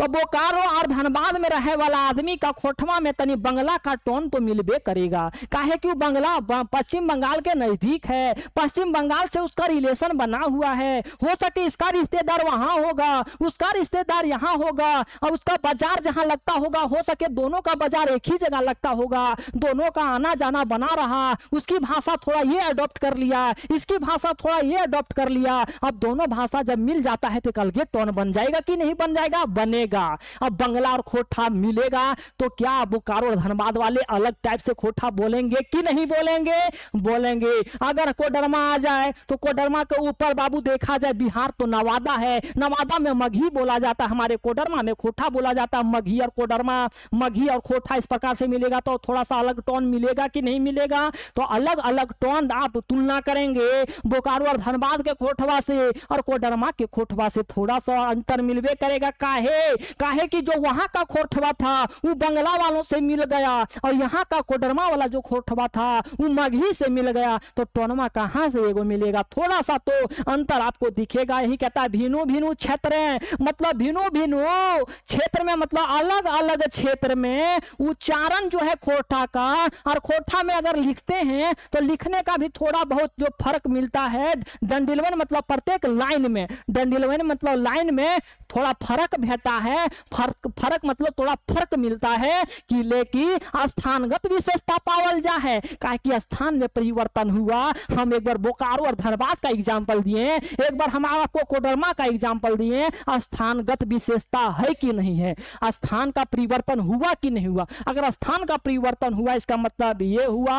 तो बोकारो और धनबाद में रहे वाला आदमी का खोठवा में तनी बंगला का टोन तो मिलबे करेगा काहे कि बंगला पश्चिम बंगाल के नजदीक है पश्चिम बंगाल से उसका रिलेशन बना हुआ है हो सके इसका रिश्तेदार वहाँ होगा उसका रिश्तेदार यहाँ होगा और उसका बाजार जहाँ लगता होगा हो सके दोनों का बाजार एक ही जगह लगता होगा दोनों का आना जाना बना रहा उसकी भाषा थोड़ा ये अडोप्ट कर लिया इसकी भाषा थोड़ा ये अडोप्ट कर लिया अब दोनों भाषा जब मिल जाता है तो कल टोन बन जाएगा कि नहीं बन जाएगा बनेगा मिलेगा अब बंगला और खोटा मिलेगा तो क्या बोकारो और धनबाद वाले अलग टाइप से खोटा बोलेंगे कि नहीं बोलेंगे बोलेंगे अगर कोडरमा आ जाए तो कोडरमा के ऊपर बाबू देखा जाए बिहार तो नवादा है नवादा में मघी बोला जाता है हमारे कोडरमा में खोटा बोला जाता है मघी और कोडरमा मघी और खोटा इस प्रकार से मिलेगा तो थोड़ा सा अलग टोन मिलेगा कि नहीं मिलेगा तो अलग अलग टोन आप तुलना करेंगे बोकारो और धनबाद के खोटवा से और कोडरमा के खोटवा से थोड़ा सा अंतर मिलवे करेगा काहे काहे कि जो वहां का खोरठवा था वो बंगला वालों से मिल गया और यहाँ का कोडरमा वाला जो खोरठवा था वो मगही से मिल गया तो टोनमा कहाँ से एगो मिलेगा थोड़ा सा तो अंतर आपको दिखेगा यही कहता है भिनु भिनु क्षेत्र मतलब भिनु भिनु क्षेत्र में मतलब अलग अलग क्षेत्र में उच्चारण जो है खोरठा का और खोरठा में अगर लिखते हैं तो लिखने का भी थोड़ा बहुत जो फर्क मिलता है डंडिलवन मतलब प्रत्येक लाइन में डंडिलवन मतलब लाइन में थोड़ा फर्क बहता मिलता है फर्क फर्क मतलब थोड़ा फर्क मिलता है किले की स्थानगत विशेषता पावल जा है कहे कि स्थान में परिवर्तन हुआ हम एक बार बोकारो और धनबाद का एग्जाम्पल दिए एक बार हम आपको कोडरमा का एग्जाम्पल दिए स्थानगत विशेषता है कि नहीं है स्थान का परिवर्तन हुआ कि नहीं हुआ अगर स्थान का परिवर्तन हुआ इसका मतलब ये हुआ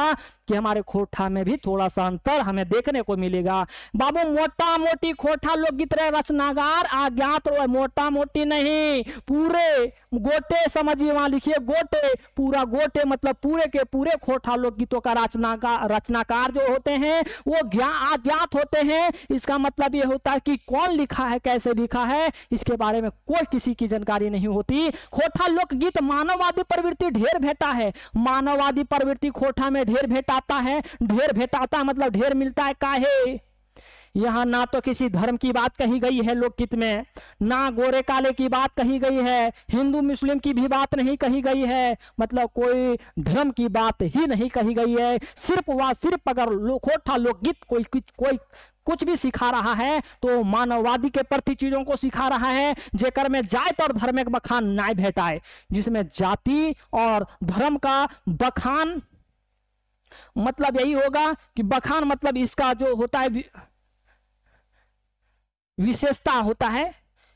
कि हमारे खोठा में भी थोड़ा सा अंतर हमें देखने को मिलेगा बाबू मोटा मोटी खोटा लोकगीत रहे रचनागार अज्ञात मोटा मोटी नहीं नहीं पूरे गोटे समझिए वहां लिखिए गोटे पूरा गोटे मतलब पूरे के पूरे खोटा लोक गीतों का रचना का रचनाकार जो होते हैं वो ज्ञान अज्ञात होते हैं इसका मतलब ये होता है कि कौन लिखा है कैसे लिखा है इसके बारे में कोई किसी की जानकारी नहीं होती खोटा गीत मानववादी प्रवृत्ति ढेर भेटा है मानववादी प्रवृत्ति खोटा में ढेर भेटाता है ढेर भेटाता मतलब ढेर मिलता है काहे यहाँ ना तो किसी धर्म की बात कही गई है लोकगीत में ना गोरे काले की बात कही गई है हिंदू मुस्लिम की भी बात नहीं कही गई है मतलब कोई धर्म की बात ही नहीं कही गई है सिर्फ व सिर्फ अगर खोटा लोकगीत कोई कोई कुछ भी सिखा रहा है तो मानववादी के प्रति चीजों को सिखा रहा है जेकर में जात और धर्म एक बखान ना भेटाए जिसमें जाति और धर्म का बखान मतलब यही होगा कि बखान मतलब इसका जो होता है विशेषता होता है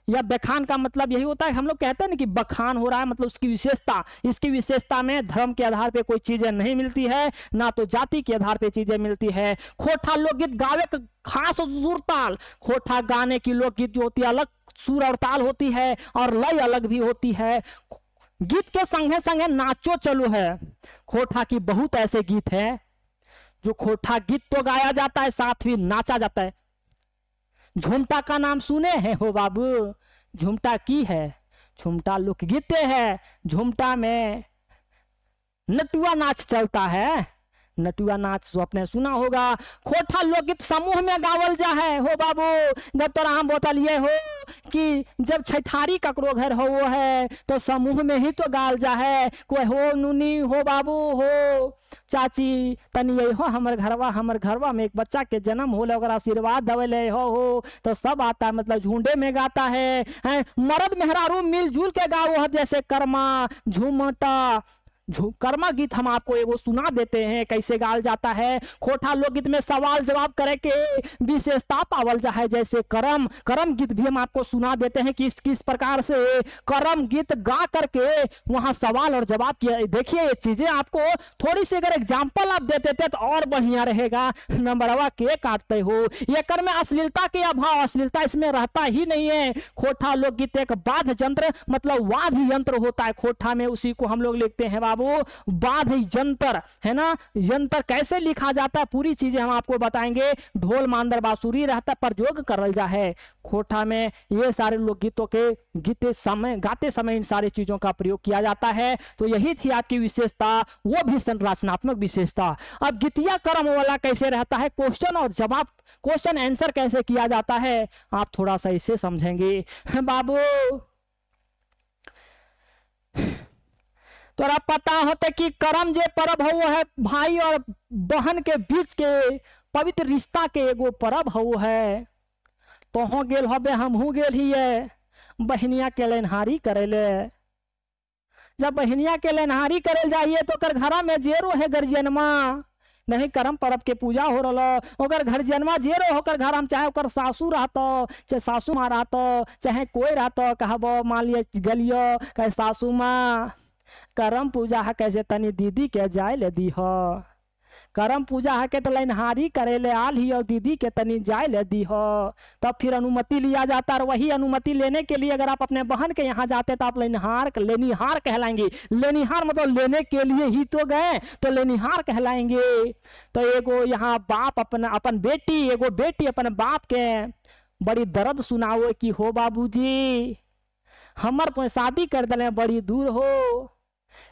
या बखान का मतलब यही होता है हम लोग कहते हैं ना कि बखान हो रहा है मतलब उसकी विशेषता इसकी विशेषता में धर्म के आधार पे कोई चीजें नहीं मिलती है ना तो जाति के आधार पे चीजें मिलती है खोटा लोकगीत गावे खास सुरताल खोठा खोटा गाने की लोकगीत जो होती है अलग सुर और ताल होती है और लय अलग भी होती है गीत के संगे संगे नाचो चलो है खोटा की बहुत ऐसे गीत है जो खोठा गीत तो गाया जाता है साथ ही नाचा जाता है झुमटा का नाम सुने हैं हो बाबू झुमटा की है झुमटा लोकगीत है झुमटा में नटुआ नाच चलता है नटुआ नाच जो आपने सुना होगा खोठा लोकगीत समूह में गावल जा है हो बाबू जब तो राम बोतलिए हो कि जब छैठारी ककरो घर हो वो है तो समूह में ही तो गाल जा है कोई हो नूनी हो बाबू हो चाची तनी हो हमर घरवा हमर घरवा में एक बच्चा के जन्म हो ओकरा आशीर्वाद दवले हो हो तो सब आता है मतलब झुंडे में गाता है, है मर्द मेहरारू मिलजुल के गाओ जैसे कर्मा झूमटा कर्मा गीत हम आपको एगो सुना देते हैं कैसे गाल जाता है खोटा लोकगीत में सवाल जवाब करे के विशेषता पावल जा है जैसे करम करम गीत भी हम आपको सुना देते हैं किस किस प्रकार से करम गीत गा करके वहां सवाल और जवाब किया देखिए ये चीजें आपको थोड़ी सी अगर एग्जाम्पल आप देते थे तो और बढ़िया रहेगा नंबरवा के काटते हो ये कर्म अश्लीलता के अभाव अश्लीलता इसमें रहता ही नहीं है खोटा लोकगीत एक वाध यंत्र मतलब वाध यंत्र होता है खोटा में उसी को हम लोग लिखते हैं वो बाध यंत्र है ना यंत्र कैसे लिखा जाता है पूरी चीजें हम आपको बताएंगे ढोल मांदर बासुरी रहता प्रयोग करल जा है खोठा में ये सारे लोकगीतों के गीते समय गाते समय इन सारी चीजों का प्रयोग किया जाता है तो यही थी आपकी विशेषता वो भी संरचनात्मक विशेषता अब गीतिया कर्म वाला कैसे रहता है क्वेश्चन और जवाब क्वेश्चन आंसर कैसे किया जाता है आप थोड़ा सा इसे समझेंगे बाबू तोरा पता होते कि कर्म जे पर्व हो है भाई और बहन के बीच के पवित्र रिश्ता के एगो पर्व हो है तो हो गेल हबे हमहू गेल ही है बहनिया के लेनहारी ले जब बहनिया के लेनहारी करल जाइए तो कर घर में जेरो है गर्जनमा नहीं करम पर्व के पूजा हो रहा ओकर घर जन्मा जेरो होकर घर हम चाहे ओकर सासू रहत चाहे सासू माँ रहत चाहे कोई रहत कहब मान लिया गलियो कहे सासू माँ करम पूजा है कैसे तनी दीदी के जाए ले दी हो करम पूजा है के तो लाइनहारी करे ले आल ही और दीदी के तनी जाए ले दी हो तब फिर अनुमति लिया जाता और वही अनुमति लेने के लिए अगर आप अपने बहन के यहाँ जाते तो आप लेनिहार लेनिहार कहलाएंगे लेनिहार मतलब लेने के लिए ही तो गए तो लेनिहार कहलाएंगे तो एगो यहाँ बाप अपना अपन बेटी एगो बेटी अपन बाप के बड़ी दर्द सुनाओ कि हो बाबू जी हमारे तो शादी कर दिले बड़ी दूर हो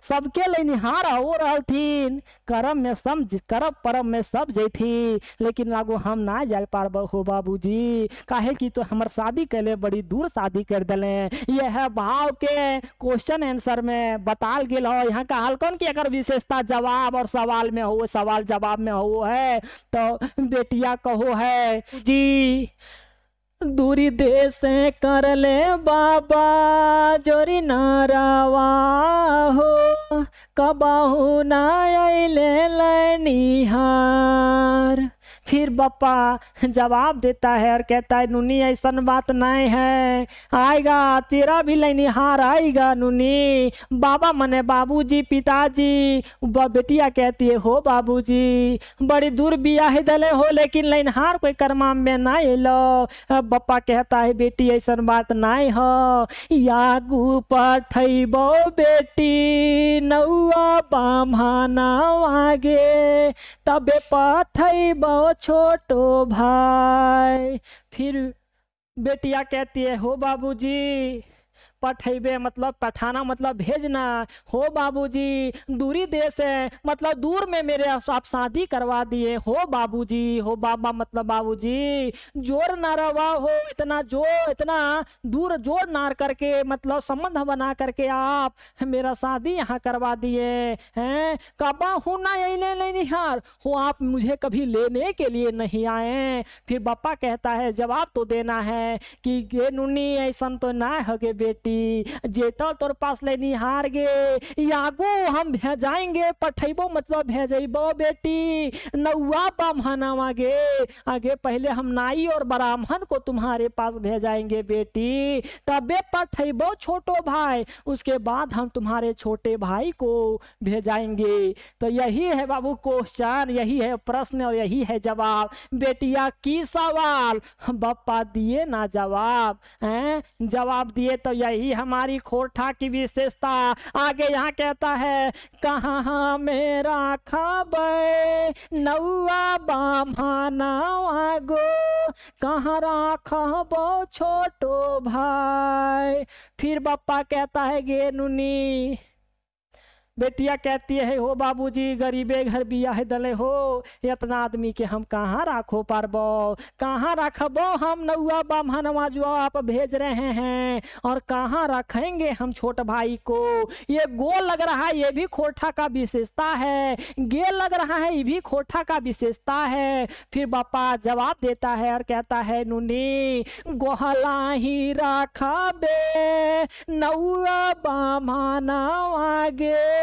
सबके लिए निहारा हो थी करम में सम करम परम में सब थी लेकिन लागू हम ना जा पाब हो बाबू जी कहे कि तो हमार शादी कैले बड़ी दूर शादी कर दिले यह भाव के क्वेश्चन आंसर में बताल गया हो यहाँ का हलकन की अगर विशेषता जवाब और सवाल में हो सवाल जवाब में हो है तो बेटिया कहो है जी दूरी देश कर ले बाबा जोरी नारावा हो कबाहू ना अले लनिहार फिर बप्पा जवाब देता है और कहता है नुनी ऐसा बात नहीं है आएगा तेरा भी लैनिहार आएगा नुनी बाबा मने बाबूजी पिताजी बेटिया कहती है हो बाबूजी बड़ी दूर बियाह दले हो लेकिन लैनहार कोई कर्मा में ना लो बप्पा कहता है बेटी ऐसा बात नहीं हो यागू पठैबो बेटी नौआ बाम्हाना आगे तबे पठैबो छोटो भाई फिर बेटिया कहती है हो बाबूजी पठेबे मतलब पठाना मतलब भेजना हो बाबूजी दूरी देश है मतलब दूर में मेरे आप शादी करवा दिए हो बाबूजी हो बाबा मतलब बाबूजी जोर ना रवा हो इतना जो इतना दूर जोर नार करके मतलब संबंध बना करके आप मेरा शादी यहाँ करवा दिए हैं कबा हूँ ना यही ले नहीं निहार हो आप मुझे कभी लेने के लिए नहीं आए फिर बापा कहता है जवाब तो देना है कि ये नुनी ऐसा तो ना गे बेटी पड़ी जेता तोर पास लेनी हार गे यागो हम भेजाएंगे पठेबो मतलब भेजेबो बेटी नौआ ब्राह्मण आगे आगे पहले हम नाई और ब्राह्मण को तुम्हारे पास भेजाएंगे बेटी तबे पठेबो छोटो भाई उसके बाद हम तुम्हारे छोटे भाई को भेजाएंगे तो यही है बाबू क्वेश्चन यही है प्रश्न और यही है जवाब बेटिया की सवाल बप्पा दिए ना जवाब हैं जवाब दिए तो यही यही हमारी खोरठा की विशेषता आगे यहाँ कहता है कहाँ मेरा खबे नौआ बामाना गो कहाँ बो छोटो भाई फिर बप्पा कहता है गे नुनी बेटिया कहती है हो बाबूजी गरीबे घर बिया है दले हो इतना आदमी के हम कहाँ राखो पारबो कहाँ रखबो हम नौआ बाम्हा नवाजुआ आप भेज रहे हैं और कहाँ रखेंगे हम छोट भाई को ये गोल लग रहा है ये भी खोटा का विशेषता है गे लग रहा है ये भी खोटा का विशेषता है फिर बापा जवाब देता है और कहता है नुनी गोहला ही बे नौआ बाम्हा नवागे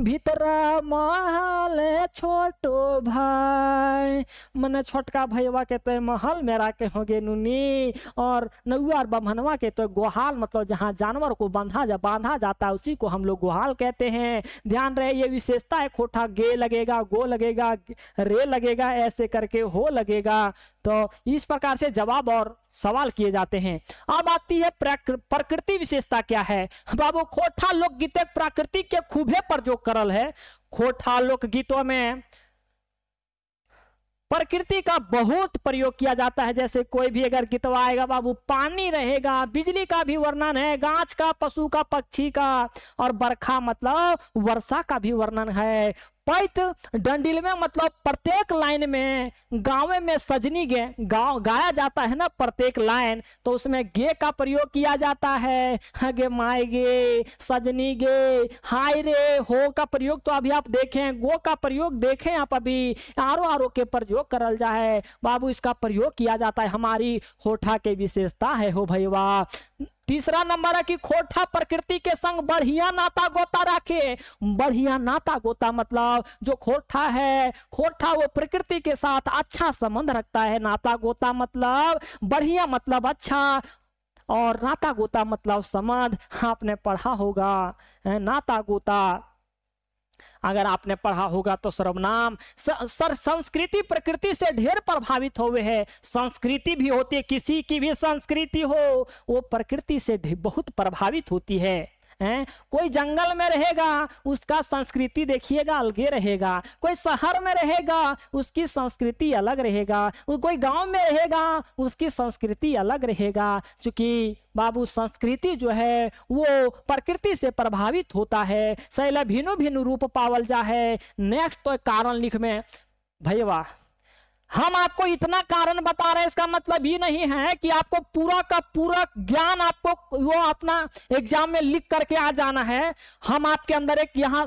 भीतरा महल छोटो भाई मने छोटका भैया के तो महल मेरा के होगे नुनी और नौआ और ब्रह्मनवा के तो गोहाल मतलब जहाँ जानवर को बांधा जा बांधा जाता है उसी को हम लोग गोहाल कहते हैं ध्यान रहे ये विशेषता है खोटा गे लगेगा गो लगेगा रे लगेगा ऐसे करके हो लगेगा तो इस प्रकार से जवाब और सवाल किए जाते हैं अब आती है प्रकृति विशेषता क्या है बाबू खोठा गीत प्रकृति के खूबे पर जो करल है खोठा गीतों में प्रकृति का बहुत प्रयोग किया जाता है जैसे कोई भी अगर गितवा आएगा बाबू पानी रहेगा बिजली का भी वर्णन है गाछ का पशु का पक्षी का और बरखा मतलब वर्षा का भी वर्णन है पैत डंडिल में मतलब प्रत्येक लाइन में गाँव में सजनी गे गाँव गाया जाता है ना प्रत्येक लाइन तो उसमें गे का प्रयोग किया जाता है गे माए गे सजनी गे हाय रे हो का प्रयोग तो अभी आप देखें गो का प्रयोग देखें आप अभी आरो आरो के प्रयोग करल है बाबू इसका प्रयोग किया जाता है हमारी होठा के विशेषता है हो भैया तीसरा नंबर है कि खोटा प्रकृति के संग बढ़िया नाता गोता रखे बढ़िया नाता गोता मतलब जो खोटा है खोटा वो प्रकृति के साथ अच्छा संबंध रखता है नाता गोता मतलब बढ़िया मतलब अच्छा और नाता गोता मतलब संबंध आपने पढ़ा होगा नाता गोता अगर आपने पढ़ा होगा तो सर्वनाम सर संस्कृति प्रकृति से ढेर प्रभावित हुए हैं संस्कृति भी होती है किसी की भी संस्कृति हो वो प्रकृति से बहुत प्रभावित होती है हैं कोई जंगल में रहेगा उसका संस्कृति देखिएगा अलगे रहेगा कोई शहर में रहेगा उसकी संस्कृति अलग रहेगा कोई गांव में रहेगा उसकी संस्कृति अलग रहेगा चूंकि बाबू संस्कृति जो है वो प्रकृति से प्रभावित होता है शैल भिन्न भिन्न रूप पावल जा है नेक्स्ट तो कारण लिख में भैया हम आपको इतना कारण बता रहे हैं इसका मतलब ये नहीं है कि आपको पूरा का पूरा ज्ञान आपको वो अपना एग्जाम में लिख करके आ जाना है हम आपके अंदर एक यहाँ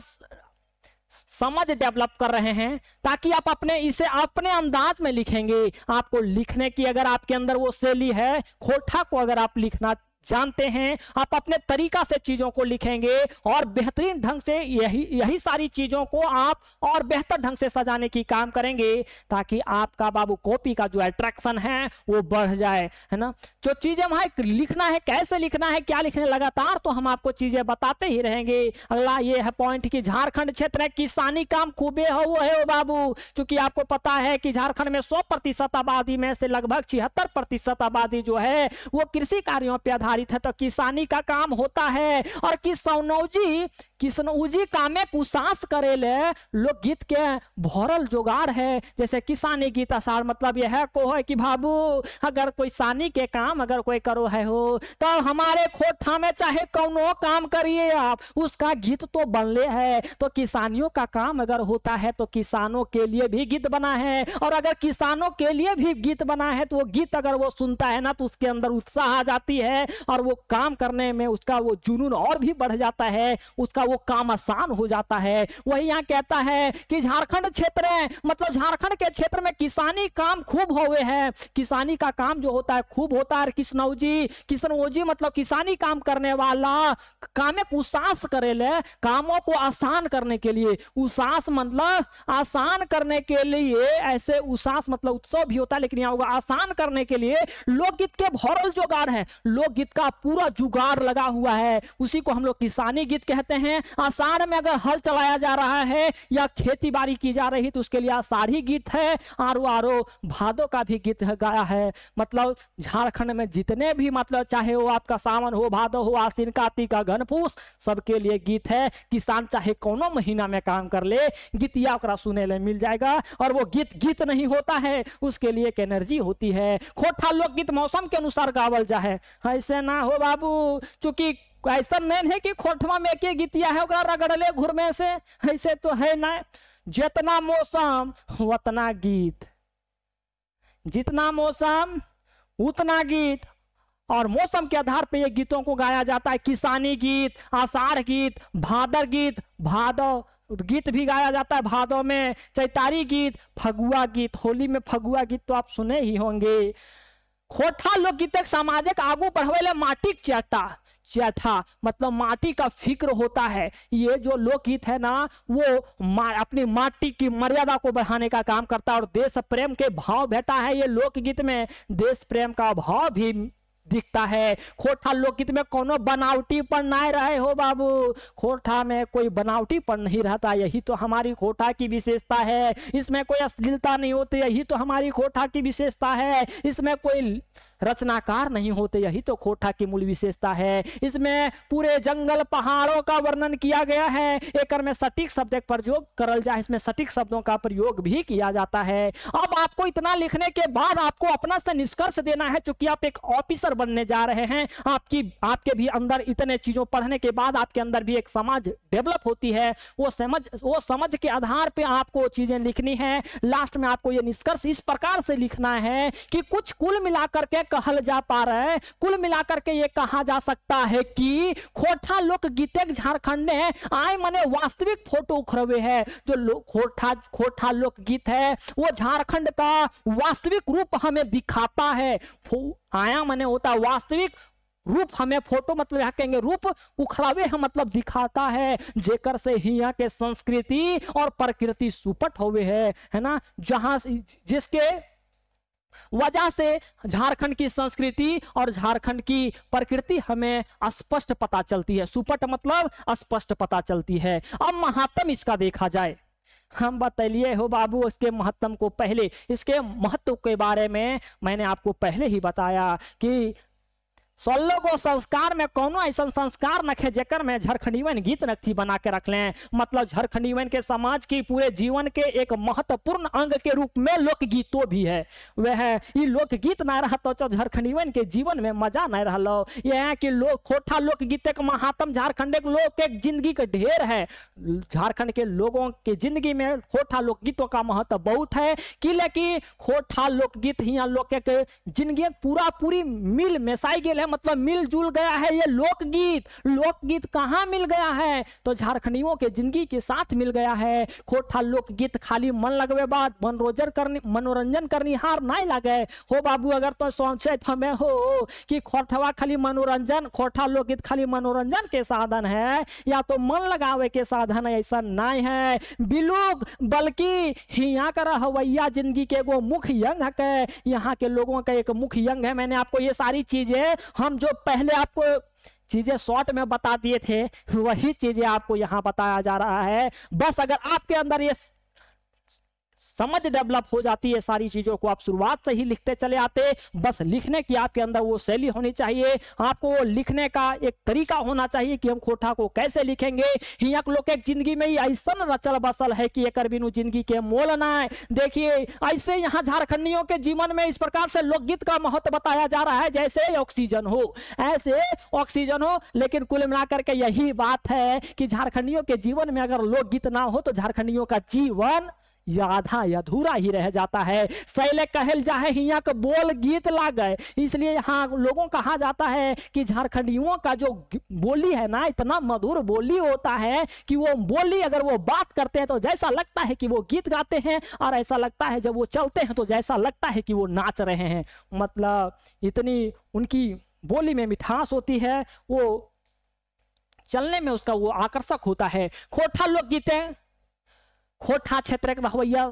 समझ डेवलप कर रहे हैं ताकि आप अपने इसे अपने अंदाज में लिखेंगे आपको लिखने की अगर आपके अंदर वो शैली है खोटा को अगर आप लिखना जानते हैं आप अपने तरीका से चीज़ों को लिखेंगे और बेहतरीन ढंग से यही यही सारी चीज़ों को आप और बेहतर ढंग से सजाने की काम करेंगे ताकि आपका बाबू कॉपी का जो अट्रैक्शन है वो बढ़ जाए है ना जो चीज़ें वहां लिखना है कैसे लिखना है क्या लिखने लगातार तो हम आपको चीज़ें बताते ही रहेंगे अगला ये है पॉइंट कि झारखंड क्षेत्र में किसानी काम खूबे हो वो है वो बाबू चूंकि आपको पता है कि झारखंड में सौ आबादी में से लगभग छिहत्तर आबादी जो है वो कृषि कार्यों पर आधारित आधारित है तो किसानी का काम होता है और किसौनौजी उजी कामे कुशास करे ले लोकगीत के भरल जोगाड़ है जैसे किसानी गीत असार मतलब यह को है कि बाबू अगर कोई सानी के काम अगर कोई करो है हो तो हमारे खोटा में चाहे कौनो काम करिए आप उसका गीत तो बनले है तो किसानियों का काम अगर होता है तो किसानों के लिए भी गीत बना है और अगर किसानों के लिए भी गीत बना है तो वो गीत अगर वो सुनता है ना तो उसके अंदर उत्साह आ जाती है और वो काम करने में उसका वो जुनून और भी बढ़ जाता है उसका वो काम आसान हो जाता है वही यहाँ कहता है कि झारखंड क्षेत्र मतलब झारखंड के क्षेत्र में किसानी काम खूब हो गए है किसानी का काम जो होता है खूब होता है कृष्णऊ जी कृष्णऊ जी मतलब किसानी काम करने वाला कामे उसास ले कामों को आसान करने के लिए उसास मतलब आसान करने के लिए ऐसे उसास मतलब उत्सव भी होता है लेकिन यहाँ होगा आसान करने के लिए लोकगीत के भौरल जुगाड़ है लोकगीत का पूरा जुगाड़ लगा हुआ है उसी को हम लोग किसानी गीत कहते हैं हैं आषाढ़ में अगर हल चलाया जा रहा है या खेती बाड़ी की जा रही तो उसके लिए आषाढ़ी गीत है आरो आरो भादो का भी गीत गाया है मतलब झारखंड में जितने भी मतलब चाहे वो आपका सावन हो भादो हो आशीन कार्तिक का घनपूस सबके लिए गीत है किसान चाहे कोनो महीना में काम कर ले गीतिया ओकरा सुने ले मिल जाएगा और वो गीत गीत नहीं होता है उसके लिए एक एनर्जी होती है खोटा लोकगीत मौसम के अनुसार गावल जाए ऐसे ना हो बाबू चूंकि ऐसा नहीं है कि खोटवा में के गीतिया है रगड़ ले में से ऐसे तो है ना जितना मौसम उतना गीत जितना मौसम उतना गीत और मौसम के आधार पे ये गीतों को गाया जाता है किसानी गीत आषाढ़ गीत भादर गीत भादव गीत भी गाया जाता है भादव में चैतारी गीत फगुआ गीत होली में फगुआ गीत तो आप सुने ही होंगे खोठा लोकगीत सामाजिक आगू बढ़वे माटिक चट्टा जैठा मतलब माटी का फिक्र होता है ये जो लोकगीत है ना वो मा, अपनी माटी की मर्यादा को बढ़ाने का काम करता है और देश प्रेम के भाव बैठा है ये लोकगीत में देश प्रेम का भाव भी दिखता है खोटा लोकगीत में कोनो बनावटी पर ना रहे हो बाबू खोटा में कोई बनावटी पर नहीं रहता यही तो हमारी खोटा की विशेषता है इसमें कोई अश्लीलता नहीं होती यही तो हमारी खोटा की विशेषता है इसमें कोई रचनाकार नहीं होते यही तो खोटा की मूल विशेषता है इसमें पूरे जंगल पहाड़ों का वर्णन किया गया है एक में सटीक शब्द प्रयोग करल जाए इसमें सटीक शब्दों का प्रयोग भी किया जाता है अब आपको इतना लिखने के बाद आपको अपना से निष्कर्ष देना है चूंकि आप एक ऑफिसर बनने जा रहे हैं आपकी आपके भी अंदर इतने चीजों पढ़ने के बाद आपके अंदर भी एक समाज डेवलप होती है वो समझ वो समझ के आधार पर आपको चीजें लिखनी है लास्ट में आपको ये निष्कर्ष इस प्रकार से लिखना है कि कुछ कुल मिलाकर के कहल जा पा रहे हैं कुल मिलाकर के ये कहा जा सकता है कि खोटा लोक गीते झारखंड ने आए मने वास्तविक फोटो उखरवे है जो खोटा खोटा गीत है वो झारखंड का वास्तविक रूप हमें दिखाता है आया मने होता वास्तविक रूप हमें फोटो मतलब यहाँ कहेंगे रूप उखरावे हम मतलब दिखाता है जेकर से ही यहाँ के संस्कृति और प्रकृति सुपट होवे है है ना जहां जिसके वजह से झारखंड की संस्कृति और झारखंड की प्रकृति हमें स्पष्ट पता चलती है सुपट मतलब स्पष्ट पता चलती है अब महात्म इसका देखा जाए हम बतलिए हो बाबू इसके महत्व को पहले इसके महत्व के बारे में मैंने आपको पहले ही बताया कि सोलह गो संस्कार में कोनो ऐसा संस्कार नखे जेकर में झारखंडीवन गीत नक्थी बना के रख लें मतलब झारखंडीवन के समाज की पूरे जीवन के एक महत्वपूर्ण अंग के रूप में लोकगीतों भी है वह है ये लोकगीत ना रहा तो झारखंडीवन के जीवन में मजा नहीं रहा यह है कि लोग खोटा लोकगीत के महात्म झारखंड के लोग के जिंदगी का ढेर है झारखंड के लोगों के जिंदगी में खोठा लोकगीतों का महत्व बहुत है कि लेकिन खोठा लोकगीत यहाँ लोग जिंदगी पूरा पूरी मिल मिसाई गए मतलब मिलजुल गया है ये लोकगीत लोकगीत कहाँ मिल गया है तो झारखंडियों के जिंदगी के साथ मिल गया है खोटा लोकगीत खाली मन लगवे बाद मनोरंजन करनी मनोरंजन करनी हार ना लगे हो बाबू अगर तो सोचे तो मैं हो कि खोठवा खाली मनोरंजन खोठा लोकगीत खाली मनोरंजन के साधन है या तो मन लगावे के साधन ऐसा ना है बिलुक बल्कि यहाँ का रवैया जिंदगी के एगो मुख्य यंग है यहाँ के लोगों का एक मुख्य यंग है मैंने आपको ये सारी चीजें हम जो पहले आपको चीजें शॉर्ट में बता दिए थे वही चीजें आपको यहां बताया जा रहा है बस अगर आपके अंदर ये समझ डेवलप हो जाती है सारी चीजों को आप शुरुआत से ही लिखते चले आते बस लिखने की आपके अंदर वो शैली होनी चाहिए आपको वो लिखने का एक तरीका होना चाहिए कि हम खोटा को कैसे लिखेंगे जिंदगी में ही ऐसा रचल बसल है कि एक बिनु जिंदगी के मोल ना देखिए ऐसे यहाँ झारखंडियों के जीवन में इस प्रकार से लोकगीत का महत्व बताया जा रहा है जैसे ऑक्सीजन हो ऐसे ऑक्सीजन हो लेकिन कुल मिलाकर के यही बात है कि झारखंडियों के जीवन में अगर लोकगीत ना हो तो झारखंडियों का जीवन आधा अधूरा ही रह जाता है शैले कहल जाए हिया के बोल गीत ला गए इसलिए यहाँ लोगों कहा जाता है कि झारखंडियों का जो बोली है ना इतना मधुर बोली होता है कि वो बोली अगर वो बात करते हैं तो जैसा लगता है कि वो गीत गाते हैं और ऐसा लगता है जब वो चलते हैं तो जैसा लगता है कि वो नाच रहे हैं मतलब इतनी उनकी बोली में मिठास होती है वो चलने में उसका वो आकर्षक होता है खोटा लोकगीतें खोटा क्षेत्र के रहवैया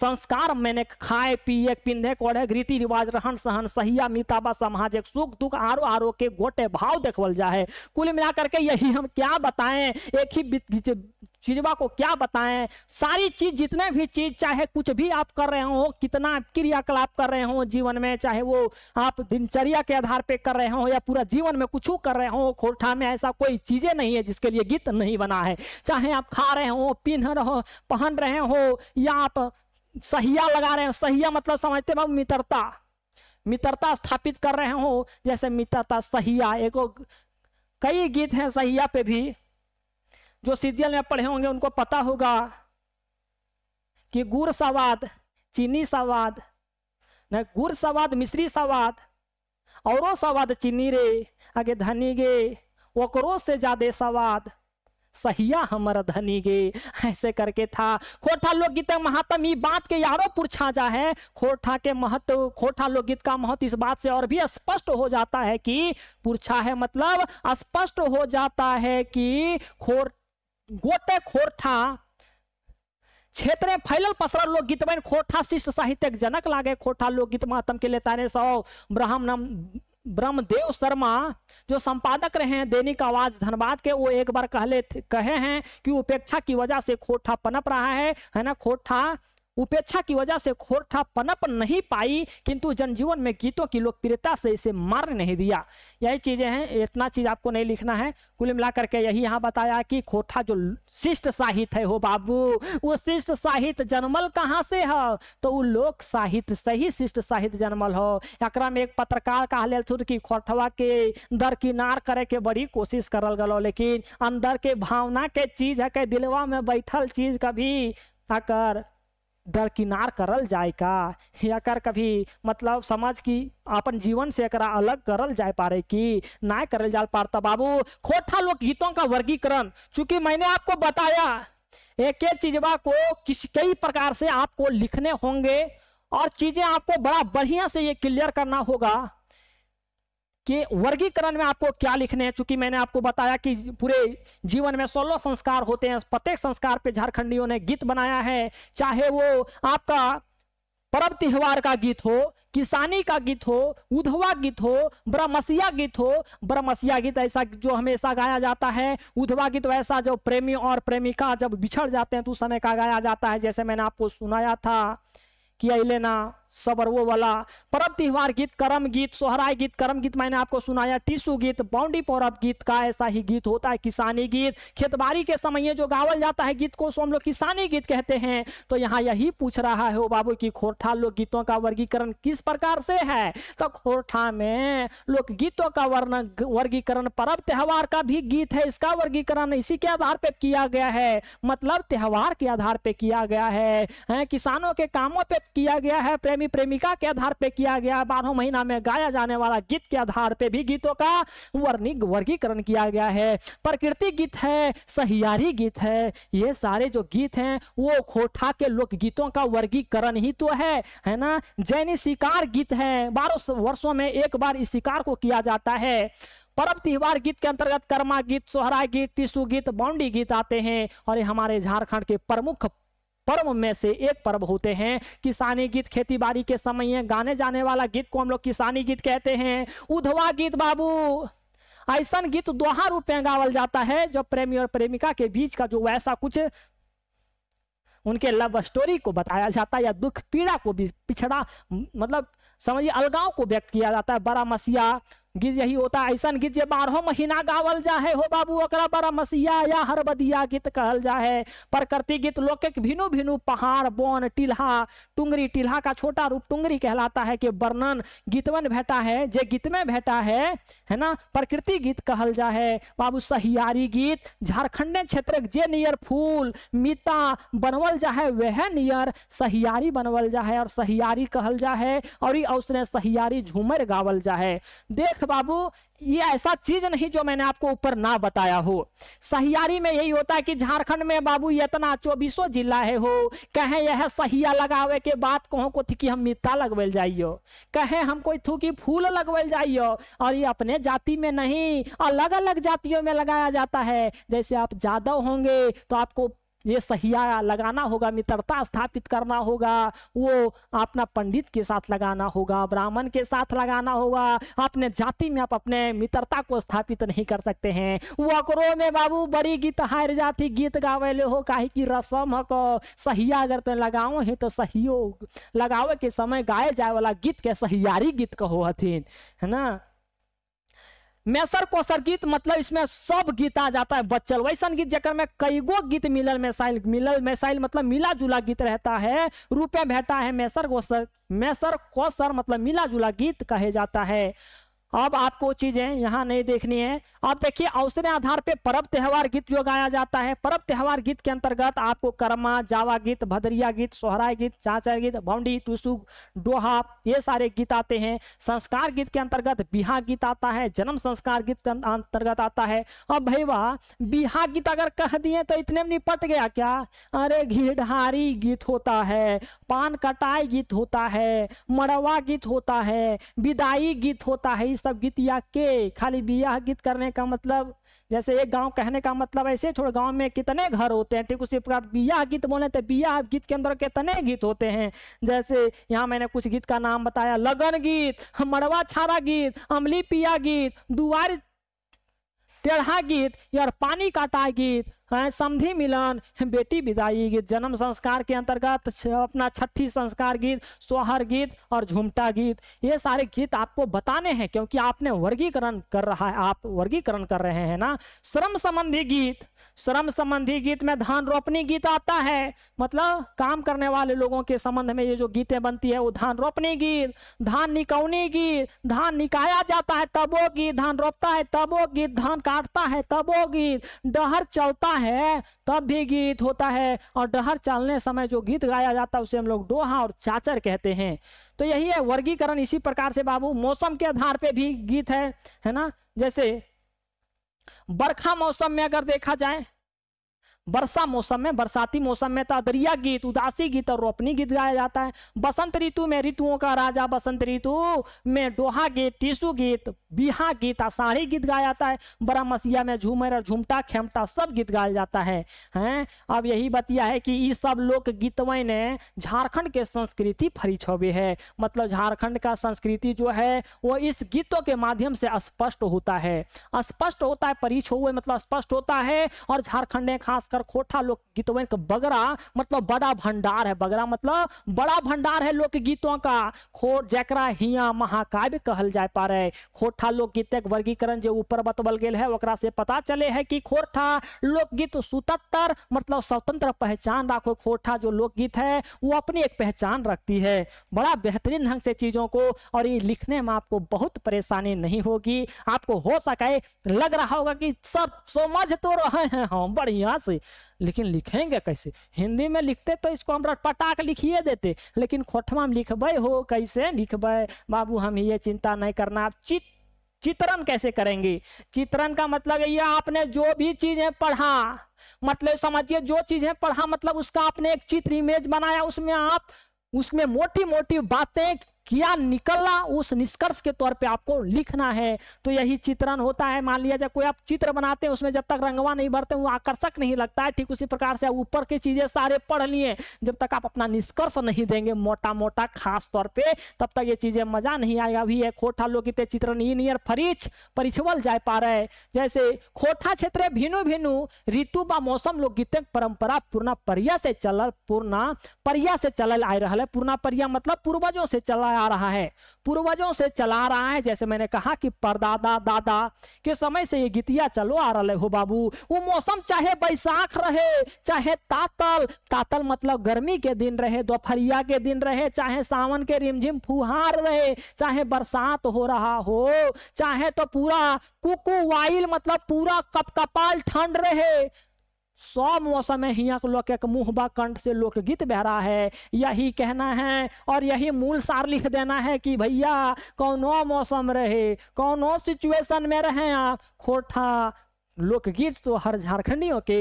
संस्कार मैंने खाए पिए पिंधे कोढ़े रीति रिवाज रहन सहन सहिया मिताबा समाज एक सुख दुख आरो आरो के गोटे भाव देखवल जा है कुल मिलाकर के यही हम क्या बताएं एक ही चीजवा को क्या बताएं सारी चीज जितने भी चीज चाहे कुछ भी आप कर रहे हो कितना क्रियाकलाप कर रहे हो जीवन में चाहे वो आप दिनचर्या के आधार पे कर रहे हो या पूरा जीवन में कुछ कर रहे हो खोरठा में ऐसा कोई चीजें नहीं है जिसके लिए गीत नहीं बना है चाहे आप खा रहे हो पिन्ह रहो पहन रहे हो या आप सहिया लगा रहे हो सहिया मतलब समझते बाबू मित्रता मित्रता स्थापित कर रहे हो जैसे मित्रता सहिया एक कई गीत हैं सहिया पे भी जो सीरियल में पढ़े होंगे उनको पता होगा कि गुड़ सवाद चीनी सवाद न गुड़ सवाद मिश्री सवाद औरों सवाद चीनी रे आगे धनी गे ओकरों से ज़्यादा सवाद सहिया हमर धनी गे ऐसे करके था खोठा लोकगीत महात्म ही बात के यारो पूछा जा है खोठा के महत्व खोठा लोकगीत का महत्व इस बात से और भी स्पष्ट हो जाता है कि पूछा है मतलब स्पष्ट हो जाता है कि खोर गोटे खोरठा क्षेत्र में फैलल पसरल लोक गीत खोठा शिष्ट साहित्य जनक लागे खोठा लोक गीत महात्म के लेता सौ ब्राह्मण ब्रह्मदेव शर्मा जो संपादक रहे हैं दैनिक आवाज धनबाद के वो एक बार कहले कहे हैं कि उपेक्षा की वजह से खोटा पनप रहा है है ना खोटा उपेक्षा की वजह से खोरठा पनप नहीं पाई किंतु जनजीवन में गीतों की लोकप्रियता से इसे मार नहीं दिया यही चीज़ें हैं इतना चीज़ आपको नहीं लिखना है कुल मिला करके यही यहाँ बताया कि खोरठा जो शिष्ट साहित्य है हो बाबू वो शिष्ट साहित्य जनमल कहाँ से है तो वो लोक साहित्य से ही शिष्ट साहित्य जनमल हो एक में एक पत्रकार ले कि खोरठवा के दरकिनार करे के बड़ी कोशिश करल गलो लेकिन अंदर के भावना के चीज़ है के दिलवा में बैठल चीज़ कभी आकर दरकिनार करल जाए का एकर कभी मतलब समाज की अपन जीवन से एक अलग करल जाए पारे की ना करल जा पारता बाबू खोटा लोक गीतों का वर्गीकरण चूंकि मैंने आपको बताया एक एक चीजवा को किस कई प्रकार से आपको लिखने होंगे और चीजें आपको बड़ा बढ़िया से ये क्लियर करना होगा कि वर्गीकरण में आपको क्या लिखने हैं चूंकि मैंने आपको बताया कि पूरे जीवन में सोलह संस्कार होते हैं प्रत्येक संस्कार पे झारखंडियों ने गीत बनाया है चाहे वो आपका पर्व त्योहार का गीत हो किसानी का गीत हो उधवा गीत हो ब्रह्मसिया गीत हो ब्रह्मसिया गीत ऐसा जो हमेशा गाया जाता है उधवा गीत वैसा जो प्रेमी और प्रेमिका जब बिछड़ जाते हैं तो उस समय का गाया जाता है जैसे मैंने आपको सुनाया था कि अलेना सबर वो वाला परब त्योहार गीत करम गीत सोहराय गीत करम गीत मैंने आपको सुनाया टीसू गीत बाउंडी परब गीत का ऐसा ही गीत होता है किसानी गीत खेतबाड़ी के समय जो गावल जाता है गीत को सो हम लोग किसानी गीत कहते हैं तो यहाँ यही पूछ रहा है वो बाबू की खोरठा लोक गीतों का वर्गीकरण किस प्रकार से है तो खोरठा में लोक गीतों का वर्ण वर्गीकरण पर्व त्यौहार का भी गीत है इसका वर्गीकरण इसी के आधार पर किया गया है मतलब त्यौहार के आधार पर किया गया है किसानों के कामों पर किया गया है प्रेमी प्रेमी प्रेमिका के आधार पे किया गया बारह महीना में गाया जाने वाला गीत के आधार पे भी गीतों का वर्णिक वर्गीकरण किया गया है प्रकृति गीत है सहियारी गीत है ये सारे जो गीत हैं वो खोठा के लोकगीतों का वर्गीकरण ही तो है है ना जैनी शिकार गीत है बारह वर्षो में एक बार इस शिकार को किया जाता है पर्व त्योहार गीत के अंतर्गत कर्मा गीत सोहरा गीत टिशु गीत बाउंडी गीत आते हैं और ये हमारे झारखंड के प्रमुख पर्व में से एक पर्व होते हैं किसानी गीत खेती बाड़ी के समय गाने जाने वाला गीत को हम लोग किसानी गीत कहते हैं उधवा गीत बाबू ऐसा गीत दोहा रूप में गावल जाता है जो प्रेमी और प्रेमिका के बीच का जो वैसा कुछ उनके लव स्टोरी को बताया जाता है या दुख पीड़ा को भी पिछड़ा मतलब समझिए अलगाव को व्यक्त किया जाता है बड़ा मसिया गीत यही होता है ऐसा गीत जो बारह महीना गावल जा है हो बाबू अकरा बड़ा मसीहा या हरबदिया गीत कहल जा है प्रकृति गीत लोक के भिनु भिनु पहाड़ बोन टिल्हा टुंगरी टिल्हा का छोटा रूप टुंगरी कहलाता है कि वर्णन गीतवन भेटा है जे गीत में भेटा है है ना प्रकृति गीत कहल जा है बाबू सहियारी गीत झारखंड क्षेत्र जे नियर फूल मीता बनवल जा है वह नियर सहियारी बनवल जा है और सहियारी कहल जा है और उसने सहियारी झूमर गावल जा है देख देख बाबू ये ऐसा चीज नहीं जो मैंने आपको ऊपर ना बताया हो सहियारी में यही होता है कि झारखंड में बाबू इतना चौबीसों जिला है हो कहें यह सहिया लगावे के बाद कहो को थी कि हम मिता लगवल जाइयो कहें हम कोई थू की फूल लगवेल जाइयो और ये अपने जाति में नहीं अलग अलग जातियों में लगाया जाता है जैसे आप जादव होंगे तो आपको ये सहिया लगाना होगा मित्रता स्थापित करना होगा वो अपना पंडित के साथ लगाना होगा ब्राह्मण के साथ लगाना होगा अपने जाति में आप अपने मित्रता को स्थापित नहीं कर सकते हैं वकरो में बाबू बड़ी गीत हार जाती गीत ले हो काहे की रसम हक सहिया अगर तुम लगाओ है तो सहयोग लगावे के समय गाए जाए वाला गीत के सहियारी गीत कहो हथिन है ना मैसर कोसर गीत मतलब इसमें सब गीत आ जाता है बच्चल वैसन गीत जकर में कई गो गीत मिलल मैसाइल मिलल मैसाइल मतलब मिला जुला गीत रहता है रूपे भेटा है मैसर कोसर मैसर कोसर मतलब मिला जुला गीत कहे जाता है अब आपको चीजें यहाँ नहीं देखनी है अब देखिए अवसर आधार पे परब त्यौहार गीत जो गाया जाता है परब त्यौहार गीत के अंतर्गत आपको कर्मा जावा गीत भदरिया गीत सोहराय गीत चाचा गीत भौंडी तुसु डोहा ये सारे गीत आते हैं संस्कार गीत के अंतर्गत बिहा गीत आता है जन्म संस्कार गीत के अंतर्गत आता है अब भाई वाह बिहा गीत अगर कह दिए तो इतने में निपट गया क्या अरे घिढारी गीत होता है पान कटाई गीत होता है मड़वा गीत होता है विदाई गीत होता है इस सब गीत या के खाली बिया गीत करने का मतलब जैसे एक गांव कहने का मतलब ऐसे थोड़े गांव में कितने घर होते हैं ठीक उसी प्रकार बियाह गीत बोले तो बियाह गीत के अंदर कितने गीत होते हैं जैसे यहाँ मैंने कुछ गीत का नाम बताया लगन गीत मड़वा छारा गीत अमली पिया गीत दुआर टेढ़ा गीत और पानी काटा गीत समधि मिलन बेटी विदाई गीत जन्म संस्कार के अंतर्गत अपना छठी संस्कार गीत सोहर गीत और झुमटा गीत ये सारे गीत आपको बताने हैं क्योंकि आपने वर्गीकरण कर रहा है आप वर्गीकरण कर रहे हैं ना श्रम संबंधी गीत श्रम संबंधी गीत में धान रोपनी गीत आता है मतलब काम करने वाले लोगों के संबंध में ये जो गीतें बनती है वो धान रोपनी गीत धान निकौनी गीत धान निकाया जाता है तब वो गीत धान रोपता है तब वो गीत धान काटता है तब वो गीत डहर चलता डोहा है तब भी गीत होता है और डहर चालने समय जो गीत गाया जाता है उसे हम लोग डोहा और चाचर कहते हैं तो यही है वर्गीकरण इसी प्रकार से बाबू मौसम के आधार पे भी गीत है है ना जैसे बरखा मौसम में अगर देखा जाए वर्षा मौसम में बरसाती मौसम में तो अदरिया गीत उदासी गीत और रोपनी गीत गाया जाता है बसंत ऋतु में ऋतुओं का राजा बसंत ऋतु में डोहा गीत टीसु गीत बिहा गीत आषाढ़ी गीत गाया जाता है मसिया में झूमर और झुमटा खेमटा सब गीत गाया जाता है हैं अब यही बतिया है कि ये सब लोक गीतवें ने झारखंड के संस्कृति फरी छवे है मतलब झारखंड का संस्कृति जो है वो इस गीतों के माध्यम से स्पष्ट होता है स्पष्ट होता है परिछ छुए मतलब स्पष्ट होता है और झारखंड ने खास सरखोठा लोकगीतों का बगरा मतलब बड़ा भंडार है बगरा मतलब बड़ा भंडार है लोकगीतों का खोट जैकरा हिया महाकाव्य कहल जाए पा रहे खोठा लोकगीत के वर्गीकरण जो ऊपर बतवल गया है वकरा से पता चले है कि खोठा लोकगीत सुतत्तर मतलब स्वतंत्र पहचान रखो खोठा जो लोकगीत है वो अपनी एक पहचान रखती है बड़ा बेहतरीन ढंग से चीज़ों को और ये लिखने में आपको बहुत परेशानी नहीं होगी आपको हो सके लग रहा होगा कि सब समझ तो रहे हैं हम बढ़िया से लेकिन लिखेंगे कैसे हिंदी में लिखते तो इसको हम पटाक लिखिए देते लेकिन खोठमा में लिखबे हो कैसे लिखबे बाबू हम ये चिंता नहीं करना आप चित चित्रण कैसे करेंगे चित्रण का मतलब ये आपने जो भी चीजें पढ़ा मतलब समझिए जो चीजें पढ़ा मतलब उसका आपने एक चित्र इमेज बनाया उसमें आप उसमें मोटी मोटी बातें क्या निकलना उस निष्कर्ष के तौर पे आपको लिखना है तो यही चित्रण होता है मान लिया जाए कोई आप चित्र बनाते हैं उसमें जब तक रंगवा नहीं भरते वो आकर्षक नहीं लगता है ठीक उसी प्रकार से ऊपर की चीजें सारे पढ़ लिए जब तक आप अपना निष्कर्ष नहीं देंगे मोटा मोटा खास तौर पर तब तक ये चीजें मजा नहीं आएगा अभी है खोटा इतने चित्रण इन ईयर फरीच परिछवल जा पा रहे जैसे खोटा क्षेत्र भिनु भिनु ऋतु व मौसम गीते परंपरा पूर्णा परिया से चल पूर्णा परिया से चल आ रहा है पूर्णा परिया मतलब पूर्वजों से चला आ रहा है पूर्वजों से चला रहा है जैसे मैंने कहा कि परदादा दादा के समय से ये गीतिया चलो आ रहा हो बाबू वो मौसम चाहे बैसाख रहे चाहे तातल तातल मतलब गर्मी के दिन रहे दोपहरिया के दिन रहे चाहे सावन के रिमझिम फुहार रहे चाहे बरसात हो रहा हो चाहे तो पूरा कुकू वाइल मतलब पूरा कपकपाल ठंड रहे सौ मौसम हिया लोक एक मुहबा कंठ से लोकगीत बह रहा है यही कहना है और यही मूल सार लिख देना है कि भैया कौनो मौसम रहे कौनो सिचुएशन में रहे आप खोटा लोकगीत तो हर झारखंडियों के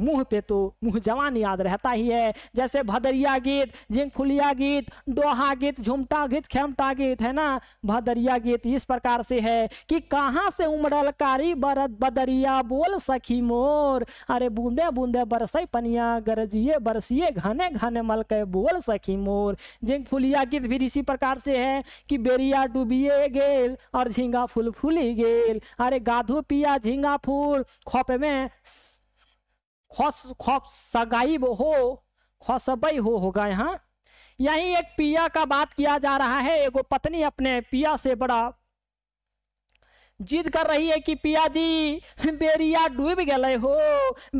मुंह पे तो मुंह जवान याद रहता ही है जैसे भदरिया गीत जिंगफुलिया गीत डोहा गीत झुमटा गीत खेमटा गीत है ना भदरिया गीत इस प्रकार से है कि कहाँ से उमड़ल कारी बरत बदरिया बोल सखी मोर अरे बूंदे बूंदे बरसे पनिया गरजिए बरसिए घने घने मलके बोल सखी मोर जिंगफुलिया गीत भी इसी प्रकार से है कि बेरिया डूबिए गेल और झींगा फूल फूली गेल अरे गाधू पिया झींगा फूल खोप में खोस खोसगाई हो खोसबई हो होगा यहाँ यही एक पिया का बात किया जा रहा है एगो पत्नी अपने पिया से बड़ा जिद कर रही है कि पियाजी बेरिया डूब गए हो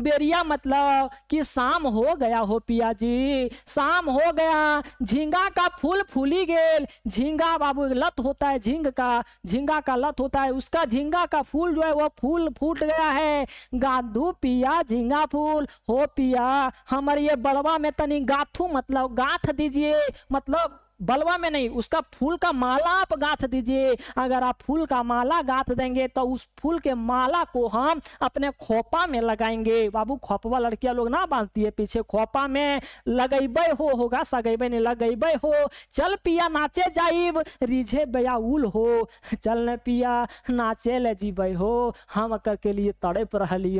बेरिया मतलब कि शाम हो गया हो पियाजी शाम हो गया झींगा का फूल फूली गेल झींगा बाबू लत होता है झींग का झींगा का लत होता है उसका झींगा का फूल जो है वो फूल फूट गया है गाधू पिया झींगा फूल हो पिया हमारे ये बड़वा में तनी गाथू मतलब गाथ दीजिए मतलब बलवा में नहीं उसका फूल का माला आप गाथ दीजिए अगर आप फूल का माला गाथ देंगे तो उस फूल के माला को हम अपने खोपा में लगाएंगे बाबू खोपवा लड़कियां लोग ना बांधती है पीछे खोपा में लगेबे हो होगा सगेबे नहीं लगेबे हो चल पिया नाचे जाइब रिझे बयाउल हो चल न पिया नाचे ले जीबे हो हम अकर के लिए तड़प रही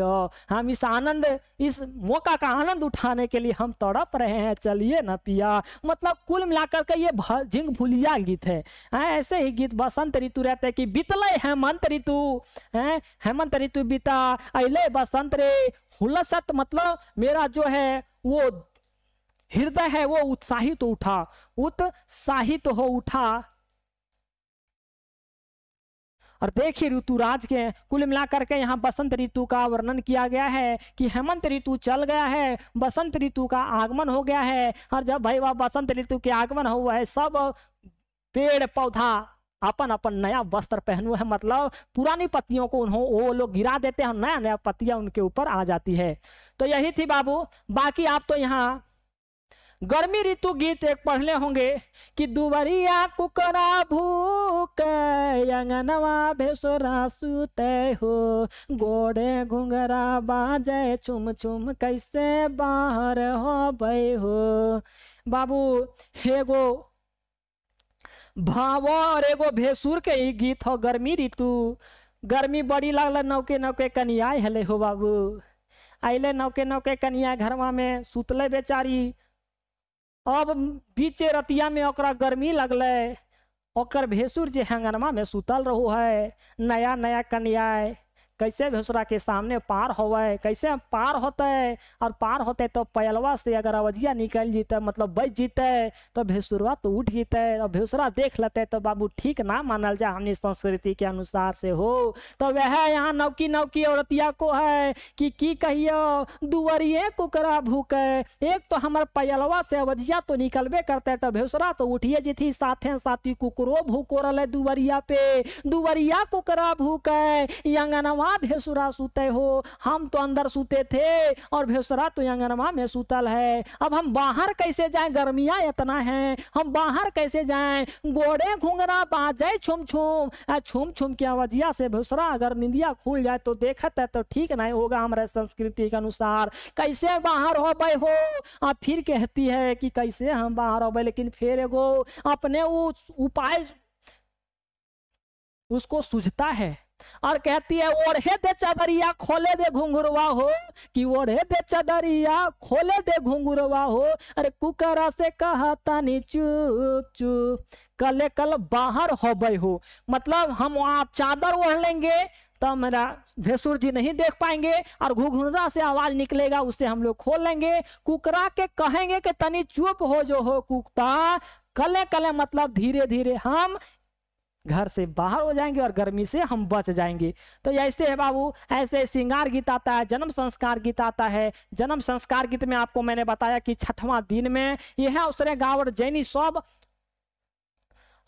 हम इस आनंद इस मौका का आनंद उठाने के लिए हम तड़प रहे हैं चलिए न पिया मतलब कुल मिलाकर के ये ये जिंग भूलिया गीत है हाँ, ऐसे ही गीत बसंत ऋतु रहते कि बीतले हेमंत ऋतु है हाँ, हेमंत ऋतु बीता अले बसंत रे हुलसत मतलब मेरा जो है वो हृदय है वो उत्साहित तो उठा उत्साहित तो हो उठा और देखिए ऋतु राज के कुल मिलाकर के यहाँ बसंत ऋतु का वर्णन किया गया है कि हेमंत ऋतु चल गया है बसंत ऋतु का आगमन हो गया है और जब भाई वह बसंत ऋतु के आगमन हुआ है सब पेड़ पौधा अपन अपन नया वस्त्र पहनु है मतलब पुरानी पत्तियों को उन्हों वो लोग गिरा देते हैं नया नया पत्तियां उनके ऊपर आ जाती है तो यही थी बाबू बाकी आप तो यहाँ गर्मी ऋतु गीत एक पढ़ने होंगे कि दुबरिया कुकरा भूक अंगनवा भेसोरा सुत हो गोड़े घुंगरा बाजे चुम चुम कैसे बाहर हो भई हो बाबू एगो भाव और एगो भेसुर के गीत हो गर्मी ऋतु गर्मी बड़ी लगल नौके नौके कनिया हले हो बाबू अले नौके नौके कनिया घरवा में सुतले बेचारी अब बीचे रतिया में ओकरा गर्मी लगल ओकर भेसुर जे हंगनमा में सुतल रहू है नया नया कन्याय कैसे भेसुरा के सामने पार हो कैसे पार होते और पार होते तो पयलवा से अगर अवधिया निकल जीते मतलब बच जीते तो भेसुरवा तो उठ जीते और भेसुरा देख लेते तो बाबू ठीक ना मानल जा हमने संस्कृति के अनुसार से हो तो वह यहाँ नौकी नौकी औरतिया को है कि की कहियो दुवरिए कुकरा भूके एक तो हमारे पयलवा से अवधिया तो निकलबे करते तो भेसुरा तो उठिए थी साथे साथी कुकरो भूको है दुवरिया पे दुवरिया कुकरा भूके अंगनवा अंगनमा हाँ, भेसुरा सूते हो हम तो अंदर सूते थे और भेसुरा तो अंगनवा में सूतल है अब हम बाहर कैसे जाए गर्मियाँ इतना है हम बाहर कैसे जाए गोड़े घुंगरा बाजे छुम छुम छुम छुम की आवाजिया से भेसुरा अगर निंदिया खुल जाए तो देखत है तो ठीक नहीं होगा हमारे संस्कृति के अनुसार कैसे बाहर हो बे हो आ फिर कहती है कि कैसे हम बाहर हो लेकिन फिर एगो अपने उपाय उसको सुझता है और कहती है ओढ़े दे चदरिया खोले दे घुंघुरवा हो कि ओढ़े दे चदरिया खोले दे घुंघुरवा हो अरे कुकरा से कहा तानी चुप चुप कल कल बाहर हो बे हो मतलब हम आप चादर ओढ़ लेंगे तब तो मेरा भेसुर जी नहीं देख पाएंगे और घुघुरा से आवाज निकलेगा उसे हम लोग खोल लेंगे कुकरा के कहेंगे कि तनी चुप हो जो हो कुकता कले कले मतलब धीरे धीरे हम घर से बाहर हो जाएंगे और गर्मी से हम बच जाएंगे तो ऐसे है बाबू ऐसे श्रृंगार गीत आता है जन्म संस्कार गीत आता है जन्म संस्कार गीत में आपको मैंने बताया कि छठवां दिन में यह अवसर गावर जैनी सब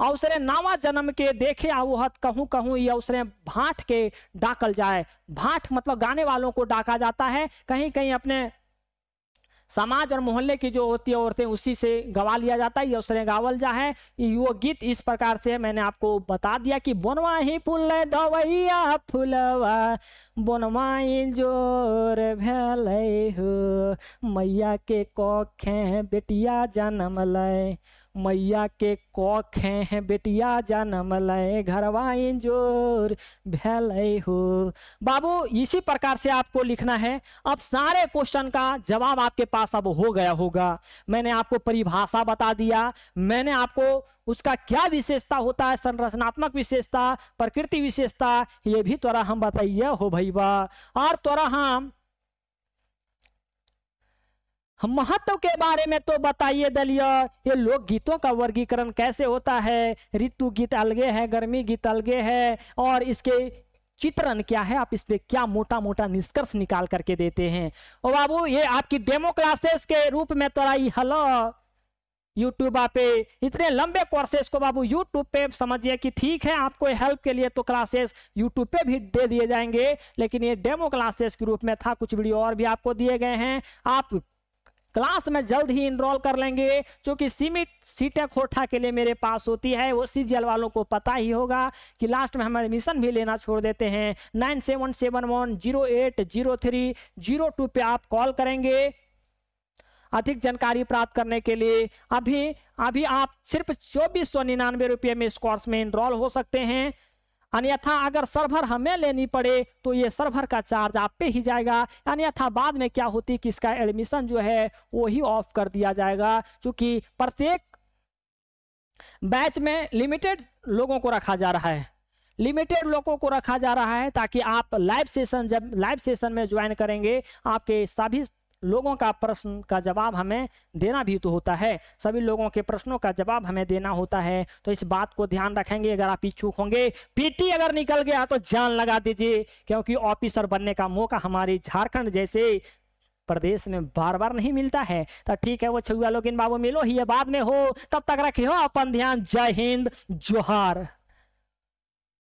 अवसरे नावा जन्म के देखे आहुहत कहूं कहूं ये अवसरे भाट के डाकल जाए भाट मतलब गाने वालों को डाका जाता है कहीं कहीं अपने समाज और मोहल्ले की जो होती है औरतें उसी से गवा लिया जाता है ये उसने गावल जा है वो गीत इस प्रकार से है मैंने आपको बता दिया कि बोनवाही पुल फुलवा बोनवाई जोर भल हो मैया के कौखे बेटिया जन्म लय मैया के कौखे हैं बेटिया जन्म लय घरवाई जोर भैल हो बाबू इसी प्रकार से आपको लिखना है अब सारे क्वेश्चन का जवाब आपके पास अब हो गया होगा मैंने आपको परिभाषा बता दिया मैंने आपको उसका क्या विशेषता होता है संरचनात्मक विशेषता प्रकृति विशेषता ये भी तोरा हम बताइए हो भैया और तोरा हम महत्व के बारे में तो बताइए दलिया ये लोक गीतों का वर्गीकरण कैसे होता है ऋतु गीत अलगे है गर्मी गीत अलगे है और इसके चित्रण क्या है आप इस पर क्या मोटा मोटा निष्कर्ष निकाल करके देते हैं और बाबू ये आपकी डेमो क्लासेस के रूप में तो आई हलो यूट्यूब पे इतने लंबे कोर्सेज को बाबू यूट्यूब पे समझिए कि ठीक है आपको हेल्प के लिए तो क्लासेस यूट्यूब पे भी दे दिए जाएंगे लेकिन ये डेमो क्लासेस के रूप में था कुछ वीडियो और भी आपको दिए गए हैं आप क्लास में जल्द ही इनरोल कर लेंगे क्योंकि सीमित सीटें खोटा के लिए मेरे पास होती है वो सी वालों को पता ही होगा कि लास्ट में हम एडमिशन भी लेना छोड़ देते हैं nine seven seven one zero eight zero three zero two पर आप कॉल करेंगे अधिक जानकारी प्राप्त करने के लिए अभी अभी आप सिर्फ चौबीस सौ निन्यानवे रुपये में इस कोर्स में इनरोल हो सकते हैं अन्यथा अगर सर्वर हमें लेनी पड़े तो ये सर्वर का चार्ज आप पे ही जाएगा अन्यथा बाद में क्या होती कि इसका एडमिशन जो है वो ही ऑफ कर दिया जाएगा क्योंकि प्रत्येक बैच में लिमिटेड लोगों को रखा जा रहा है लिमिटेड लोगों को रखा जा रहा है ताकि आप लाइव सेशन जब लाइव सेशन में ज्वाइन करेंगे आपके सभी लोगों का प्रश्न का जवाब हमें देना भी तो होता है सभी लोगों के प्रश्नों का जवाब हमें देना होता है तो इस बात को ध्यान रखेंगे अगर आप इच्छुक होंगे पीटी अगर निकल गया तो जान लगा दीजिए क्योंकि ऑफिसर बनने का मौका हमारे झारखंड जैसे प्रदेश में बार बार नहीं मिलता है तो ठीक है वो छुआ लोग इन बाबू मिलो ही ये बाद में हो तब तक रखे हो अपन ध्यान जय हिंद जोहार